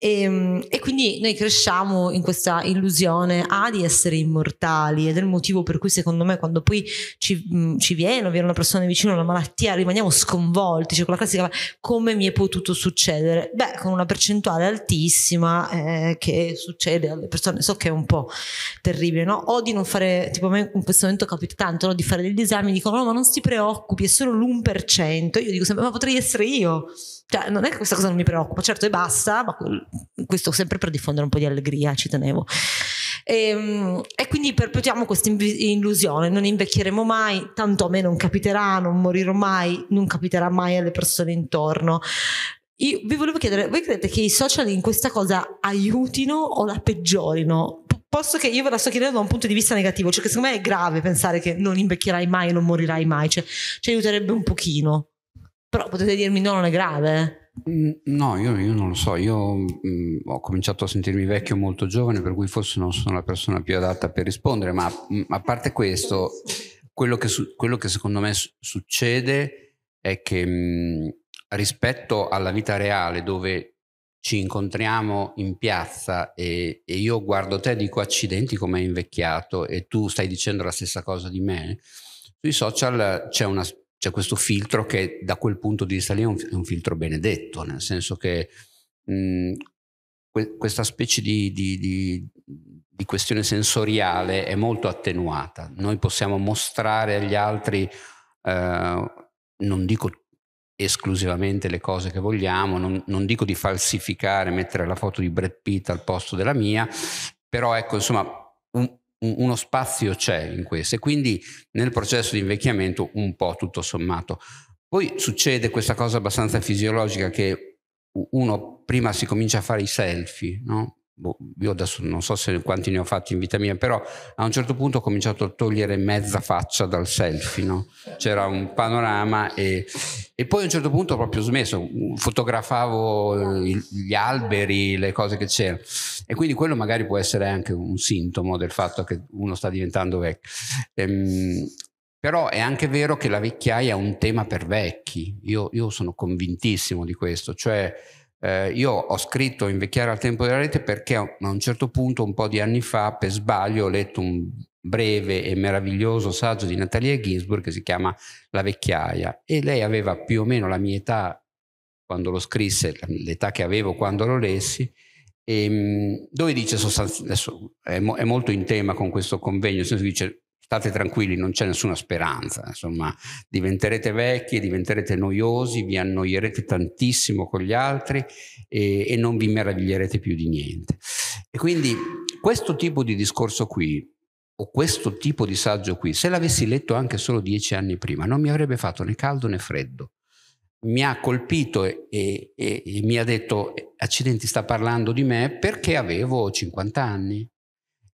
e, ehm, e, quindi noi cresciamo in questa illusione A ah, di essere immortali ed è il motivo per cui secondo me quando poi ci, ci viene o viene una persona vicino alla malattia rimaniamo sconvolti, cioè quella classica come mi è potuto succedere? Beh, con una percentuale altissima eh, che succede alle persone, so che è un po' terribile, no? O di non fare, tipo a me in questo momento capita tanto no? di fare degli esami, dicono no ma non si preoccupi, è solo l'1%, io dico sempre ma potrei essere io cioè, non è che questa cosa non mi preoccupa, certo e basta, ma questo sempre per diffondere un po' di allegria, ci tenevo. E, ehm, e, quindi perpetuiamo questa illusione, non invecchieremo mai, tanto a me non capiterà, non morirò mai, non capiterà mai alle persone intorno. Io vi volevo chiedere, voi credete che i social in questa cosa aiutino o la peggiorino? Posso che io ve la sto chiedendo da un punto di vista negativo, cioè che secondo me è grave pensare che non invecchierai mai non morirai mai, cioè ci aiuterebbe un pochino. Però potete dirmi no, non è grave. Mm, no, io, io, non lo so, io mh, mm, ho cominciato a sentirmi vecchio molto giovane, per cui forse non sono la persona più adatta per rispondere, ma mh, mm, a parte questo, quello che, su, quello che secondo me su, succede è che mh, rispetto alla vita reale dove ci incontriamo in piazza e, e io guardo te e dico accidenti come hai invecchiato e tu stai dicendo la stessa cosa di me, sui social c'è una c'è questo filtro che da quel punto di vista lì è un, è un filtro benedetto, nel senso che mh, mhmm, que- questa specie di, di, di, di, questione sensoriale è molto attenuata. Noi possiamo mostrare agli altri, eh, non dico esclusivamente le cose che vogliamo, non, non dico di falsificare, mettere la foto di Brad Pitt al posto della mia, però ecco insomma un, uno spazio c'è in questo e quindi nel processo di invecchiamento un po' tutto sommato. Poi succede questa cosa abbastanza fisiologica che uno prima si comincia a fare i selfie, no? boh, io adesso non so se quanti ne ho fatti in vita mia, però a un certo punto ho cominciato a togliere mezza faccia dal selfie, no? c'era un panorama e, e, poi a un certo punto ho proprio smesso, fotografavo gli alberi, le cose che c'erano e quindi quello magari può essere anche un sintomo del fatto che uno sta diventando vecchio. Ehm, però è anche vero che la vecchiaia è un tema per vecchi, io, io sono convintissimo di questo, cioè eh, io ho scritto Invecchiare al tempo della rete perché a un certo punto, un po' di anni fa, per sbaglio, ho letto un breve e meraviglioso saggio di Natalia Ginsburg che si chiama La vecchiaia e lei aveva più o meno la mia età quando lo scrisse, l'età che avevo quando lo lessi, e, ehm, dove dice sostanzialmente, è, mo- è molto in tema con questo convegno, nel senso che dice state tranquilli, non c'è nessuna speranza, insomma, diventerete vecchi, diventerete noiosi, vi annoierete tantissimo con gli altri e, e non vi meraviglierete più di niente. E quindi questo tipo di discorso qui, o questo tipo di saggio qui, se l'avessi letto anche solo dieci anni prima, non mi avrebbe fatto né caldo né freddo. Mi ha colpito e, e, e mi ha detto, accidenti, sta parlando di me perché avevo 50 anni,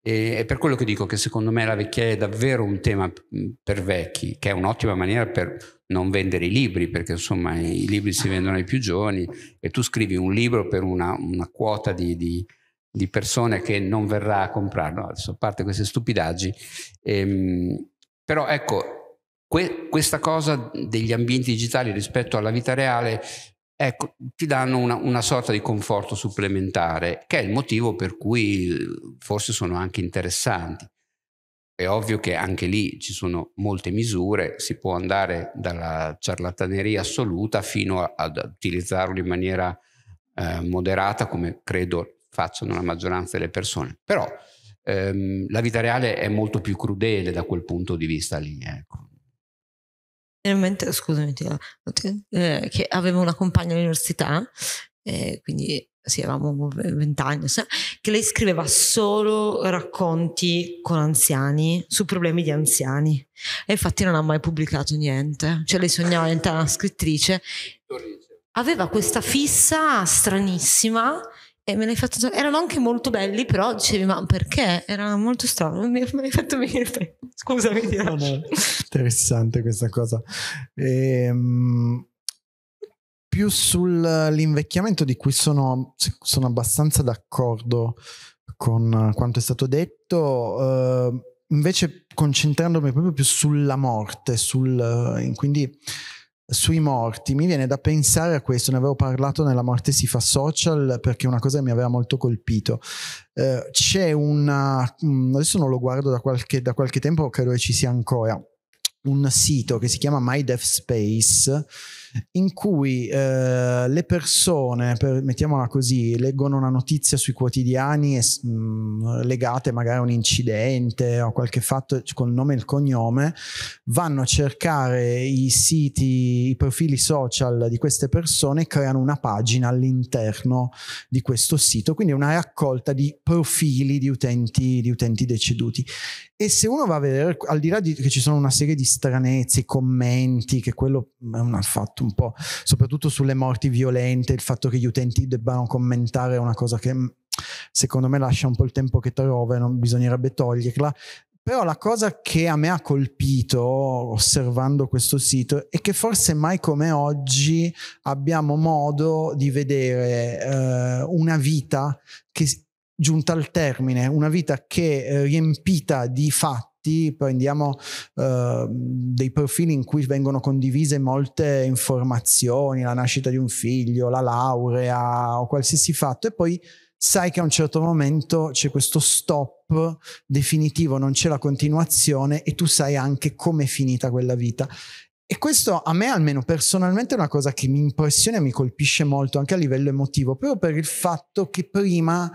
e è per quello che dico che secondo me la vecchiaia è davvero un tema per vecchi, che è un'ottima maniera per non vendere i libri, perché insomma i libri si vendono ai più giovani e tu scrivi un libro per una, una quota di, di, di, persone che non verrà a comprarlo. Adesso, a parte queste stupidaggi. ehm, però ecco, que- questa cosa degli ambienti digitali rispetto alla vita reale ecco, ti danno una, una, sorta di conforto supplementare, che è il motivo per cui eh, forse sono anche interessanti. È ovvio che anche lì ci sono molte misure, si può andare dalla ciarlataneria assoluta fino ad utilizzarlo in maniera eh, moderata, come credo facciano la maggioranza delle persone. Però ehm, la vita reale è molto più crudele da quel punto di vista lì. Ecco in mente, scusami, eh, che avevo una compagna all'università, eh, quindi sì, avevamo vent'anni, che lei scriveva solo racconti con anziani, su problemi di anziani. E infatti non ha mai pubblicato niente. Cioè lei sognava di diventare una scrittrice. Aveva questa fissa stranissima e me l'hai fatto già. Erano anche molto belli, però dicevi, ma perché? Era molto strano, me l'hai fatto venire. [laughs] Scusami. Ti no, no. Interessante questa cosa. Ehm, più sull'invecchiamento di cui sono, sono abbastanza d'accordo con quanto è stato detto. Eh, invece concentrandomi proprio più sulla morte, sul, eh, quindi sui morti, mi viene da pensare a questo, ne avevo parlato nella Morte si fa social perché una cosa mi aveva molto colpito. Eh, c'è una, mm, adesso non lo guardo da qualche, da qualche tempo, credo che ci sia ancora, un sito che si chiama My Death Space in cui eh, le persone, per, mettiamola così, leggono una notizia sui quotidiani e, mh, mm, legate magari a un incidente o qualche fatto col nome e il cognome, vanno a cercare i siti, i profili social di queste persone e creano una pagina all'interno di questo sito, quindi una raccolta di profili di utenti, di utenti deceduti. E se uno va a vedere, al di là di che ci sono una serie di stranezze, commenti, che quello è un fatto fatto un po', soprattutto sulle morti violente, il fatto che gli utenti debbano commentare è una cosa che mm, secondo me lascia un po' il tempo che trova e non bisognerebbe toglierla. Però la cosa che a me ha colpito osservando questo sito è che forse mai come oggi abbiamo modo di vedere eh, una vita che giunta al termine, una vita che eh, riempita di fatti prendiamo eh, dei profili in cui vengono condivise molte informazioni, la nascita di un figlio, la laurea o qualsiasi fatto e poi sai che a un certo momento c'è questo stop definitivo, non c'è la continuazione e tu sai anche come è finita quella vita. E questo a me almeno personalmente è una cosa che mi impressiona e mi colpisce molto anche a livello emotivo, proprio per il fatto che prima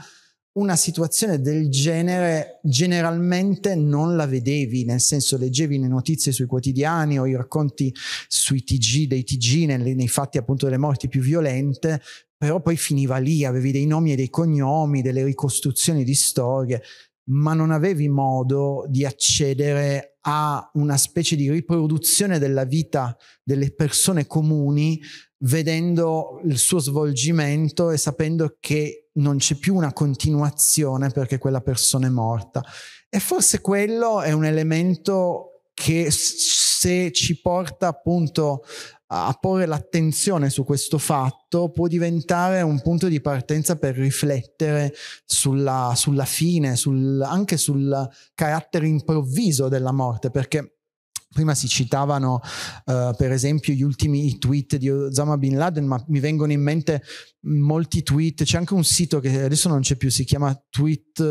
una situazione del genere generalmente non la vedevi, nel senso leggevi le notizie sui quotidiani o i racconti sui TG dei TG nei, nei fatti appunto delle morti più violente, però poi finiva lì, avevi dei nomi e dei cognomi, delle ricostruzioni di storie, ma non avevi modo di accedere a una specie di riproduzione della vita delle persone comuni vedendo il suo svolgimento e sapendo che non c'è più una continuazione perché quella persona è morta. E forse quello è un elemento che se ci porta appunto a porre l'attenzione su questo fatto può diventare un punto di partenza per riflettere sulla, sulla fine, sul, anche sul carattere improvviso della morte, perché prima si citavano uh, per esempio gli ultimi tweet di Osama Bin Laden, ma mi vengono in mente mm, molti tweet, c'è anche un sito che adesso non c'è più, si chiama Tweet um,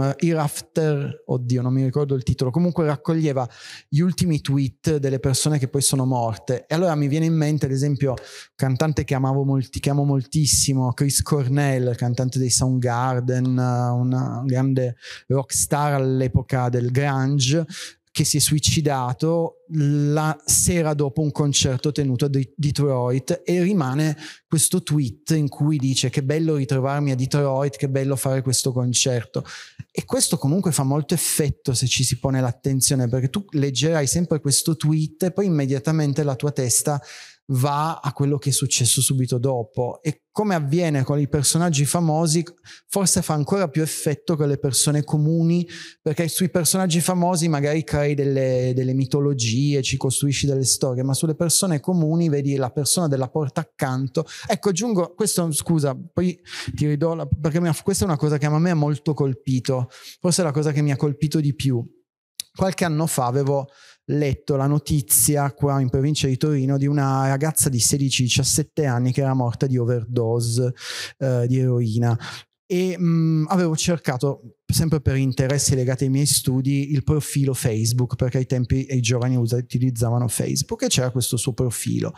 ehm, Hereafter, oddio non mi ricordo il titolo, comunque raccoglieva gli ultimi tweet delle persone che poi sono morte e allora mi viene in mente ad esempio un cantante che, molti, che amo moltissimo, Chris Cornell, cantante dei Soundgarden, eh, una, grande rockstar all'epoca del grunge, che si è suicidato la sera dopo un concerto tenuto a Detroit e rimane questo tweet in cui dice che bello ritrovarmi a Detroit, che bello fare questo concerto. E questo comunque fa molto effetto se ci si pone l'attenzione perché tu leggerai sempre questo tweet e poi immediatamente la tua testa va a quello che è successo subito dopo e come avviene con i personaggi famosi forse fa ancora più effetto con le persone comuni perché sui personaggi famosi magari crei delle, delle mitologie ci costruisci delle storie ma sulle persone comuni vedi la persona della porta accanto ecco aggiungo questo scusa poi ti ridò la, perché mia, questa è una cosa che a me ha molto colpito forse è la cosa che mi ha colpito di più qualche anno fa avevo letto la notizia qua in provincia di Torino di una ragazza di 16-17 anni che era morta di overdose eh, di eroina e mh, mm, avevo cercato sempre per interessi legati ai miei studi, il profilo Facebook, perché ai tempi i giovani utilizzavano Facebook e c'era questo suo profilo.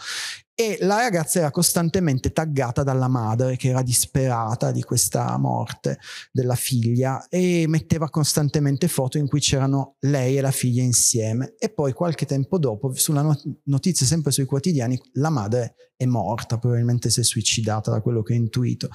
E la ragazza era costantemente taggata dalla madre che era disperata di questa morte della figlia e metteva costantemente foto in cui c'erano lei e la figlia insieme. E poi qualche tempo dopo, sulla notizia sempre sui quotidiani, la madre è morta, probabilmente si è suicidata da quello che ho intuito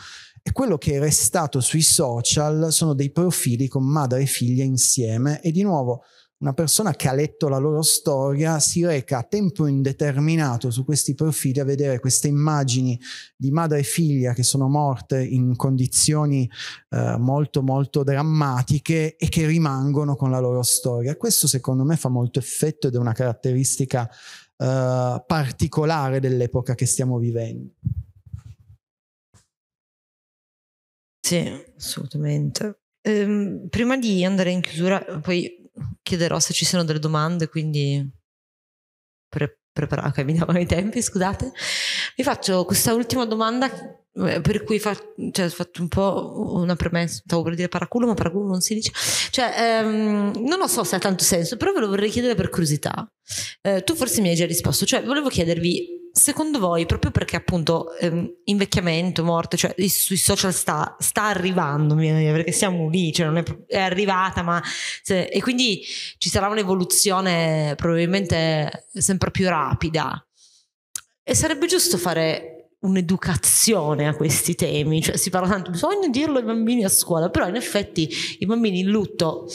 e quello che è restato sui social sono dei profili con madre e figlia insieme e di nuovo una persona che ha letto la loro storia si reca a tempo indeterminato su questi profili a vedere queste immagini di madre e figlia che sono morte in condizioni eh, molto molto drammatiche e che rimangono con la loro storia. Questo secondo me fa molto effetto ed è una caratteristica eh, particolare dell'epoca che stiamo vivendo. Sì, assolutamente. Ehm, prima di andare in chiusura, poi chiederò se ci sono delle domande, quindi pre- prepara- caminiamo [laughs] ai tempi, scusate. Vi faccio questa ultima domanda eh, per cui fa, cioè, ho fatto un po' una premessa, stavo per dire paraculo, ma paraculo non si dice. Cioè, ehm, non lo so se ha tanto senso, però ve lo vorrei chiedere per curiosità. Eh, tu forse mi hai già risposto, cioè volevo chiedervi, secondo voi, proprio perché appunto ehm, invecchiamento, morte, cioè sui social sta, sta arrivando, perché siamo lì, cioè non è, è arrivata, ma se, e quindi ci sarà un'evoluzione probabilmente sempre più rapida. E sarebbe giusto fare un'educazione a questi temi, cioè si parla tanto, bisogna dirlo ai bambini a scuola, però in effetti i bambini in lutto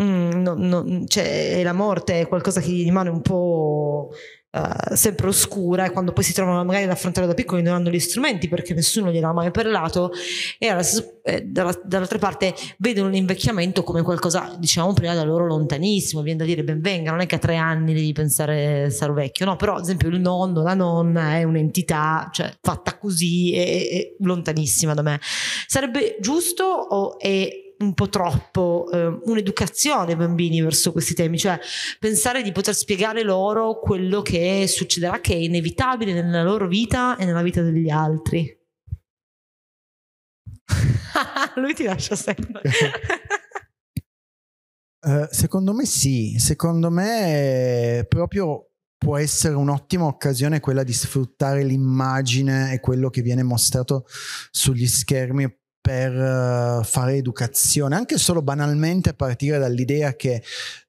Mm, no, no, cioè, la morte è qualcosa che gli rimane un po' uh, sempre oscura e quando poi si trovano magari ad affrontare da piccoli non hanno gli strumenti perché nessuno gliel'ha mai parlato e alla, eh, dalla, dall'altra parte vedono l'invecchiamento come qualcosa diciamo prima da loro lontanissimo viene da dire ben venga non è che a tre anni devi pensare sarò vecchio no però ad esempio il nonno la nonna è un'entità cioè, fatta così e lontanissima da me sarebbe giusto o è un po' troppo eh, un'educazione ai bambini verso questi temi, cioè pensare di poter spiegare loro quello che succederà, che è inevitabile nella loro vita e nella vita degli altri. [laughs] Lui ti lascia sempre. uh, [laughs] secondo me sì, secondo me eh, proprio può essere un'ottima occasione quella di sfruttare l'immagine e quello che viene mostrato sugli schermi per eh, fare educazione, anche solo banalmente a partire dall'idea che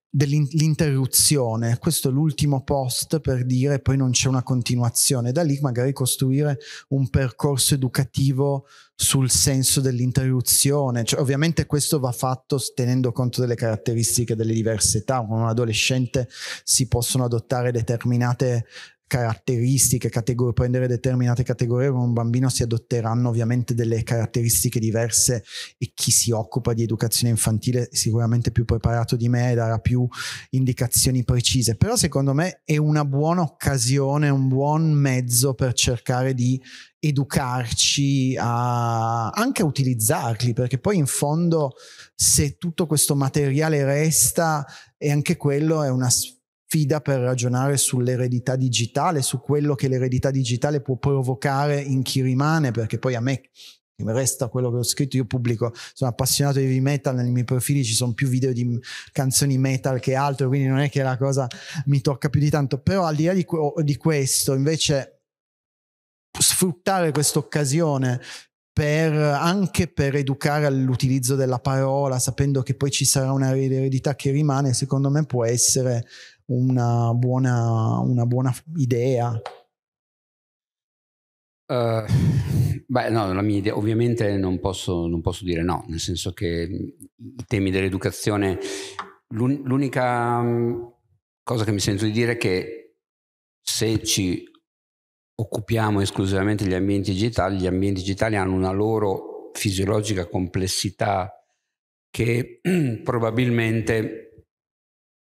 dell'interruzione, questo è l'ultimo post per dire poi non c'è una continuazione, da lì magari costruire un percorso educativo sul senso dell'interruzione, cioè, ovviamente questo va fatto tenendo conto delle caratteristiche delle diverse età, con un adolescente si possono adottare determinate caratteristiche, categor- prendere determinate categorie con un bambino si adotteranno ovviamente delle caratteristiche diverse e chi si occupa di educazione infantile è sicuramente più preparato di me e darà più indicazioni precise, però secondo me è una buona occasione, un buon mezzo per cercare di educarci a anche a utilizzarli perché poi in fondo se tutto questo materiale resta e anche quello è una fida per ragionare sull'eredità digitale, su quello che l'eredità digitale può provocare in chi rimane, perché poi a me resta quello che ho scritto, io pubblico, sono appassionato di heavy metal, nei miei profili ci sono più video di canzoni metal che altro, quindi non è che la cosa mi tocca più di tanto, però al di là di, di questo invece sfruttare questa occasione per, anche per educare all'utilizzo della parola, sapendo che poi ci sarà una eredità che rimane, secondo me può essere una buona, una buona idea? Uh, beh, no, la mia idea ovviamente non posso, non posso, dire no, nel senso che mhmm, i temi dell'educazione, l'un, l'unica mhmm, cosa che mi sento di dire è che se ci occupiamo esclusivamente degli ambienti digitali, gli ambienti digitali hanno una loro fisiologica complessità che [clears throat] probabilmente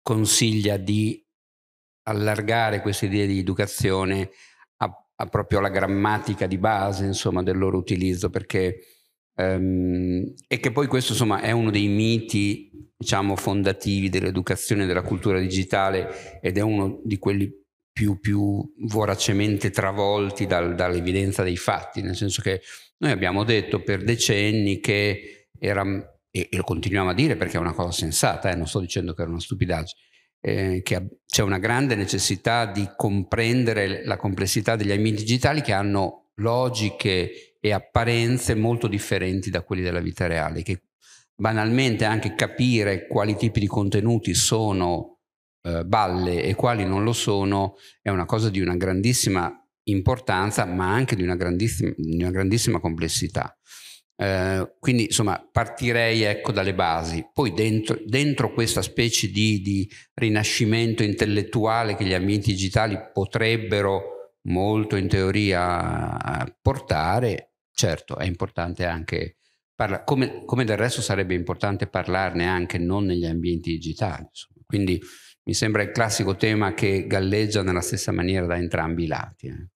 consiglia di allargare queste idee di educazione a, a, proprio la grammatica di base insomma, del loro utilizzo, perché ehm, e che poi questo insomma, è uno dei miti diciamo, fondativi dell'educazione della cultura digitale ed è uno di quelli più, più voracemente travolti dal, dall'evidenza dei fatti, nel senso che noi abbiamo detto per decenni che era e, e, lo continuiamo a dire perché è una cosa sensata, eh, non sto dicendo che era una stupidaggine, eh, che c'è una grande necessità di comprendere la complessità degli ambienti digitali che hanno logiche e apparenze molto differenti da quelli della vita reale, che banalmente anche capire quali tipi di contenuti sono eh, balle e quali non lo sono è una cosa di una grandissima importanza, ma anche di una grandissima, di una grandissima complessità. Eh, quindi insomma partirei ecco dalle basi, poi dentro, dentro questa specie di, di, rinascimento intellettuale che gli ambienti digitali potrebbero molto in teoria portare, certo è importante anche parlare, come, come, del resto sarebbe importante parlarne anche non negli ambienti digitali, insomma. quindi mi sembra il classico tema che galleggia nella stessa maniera da entrambi i lati. Eh.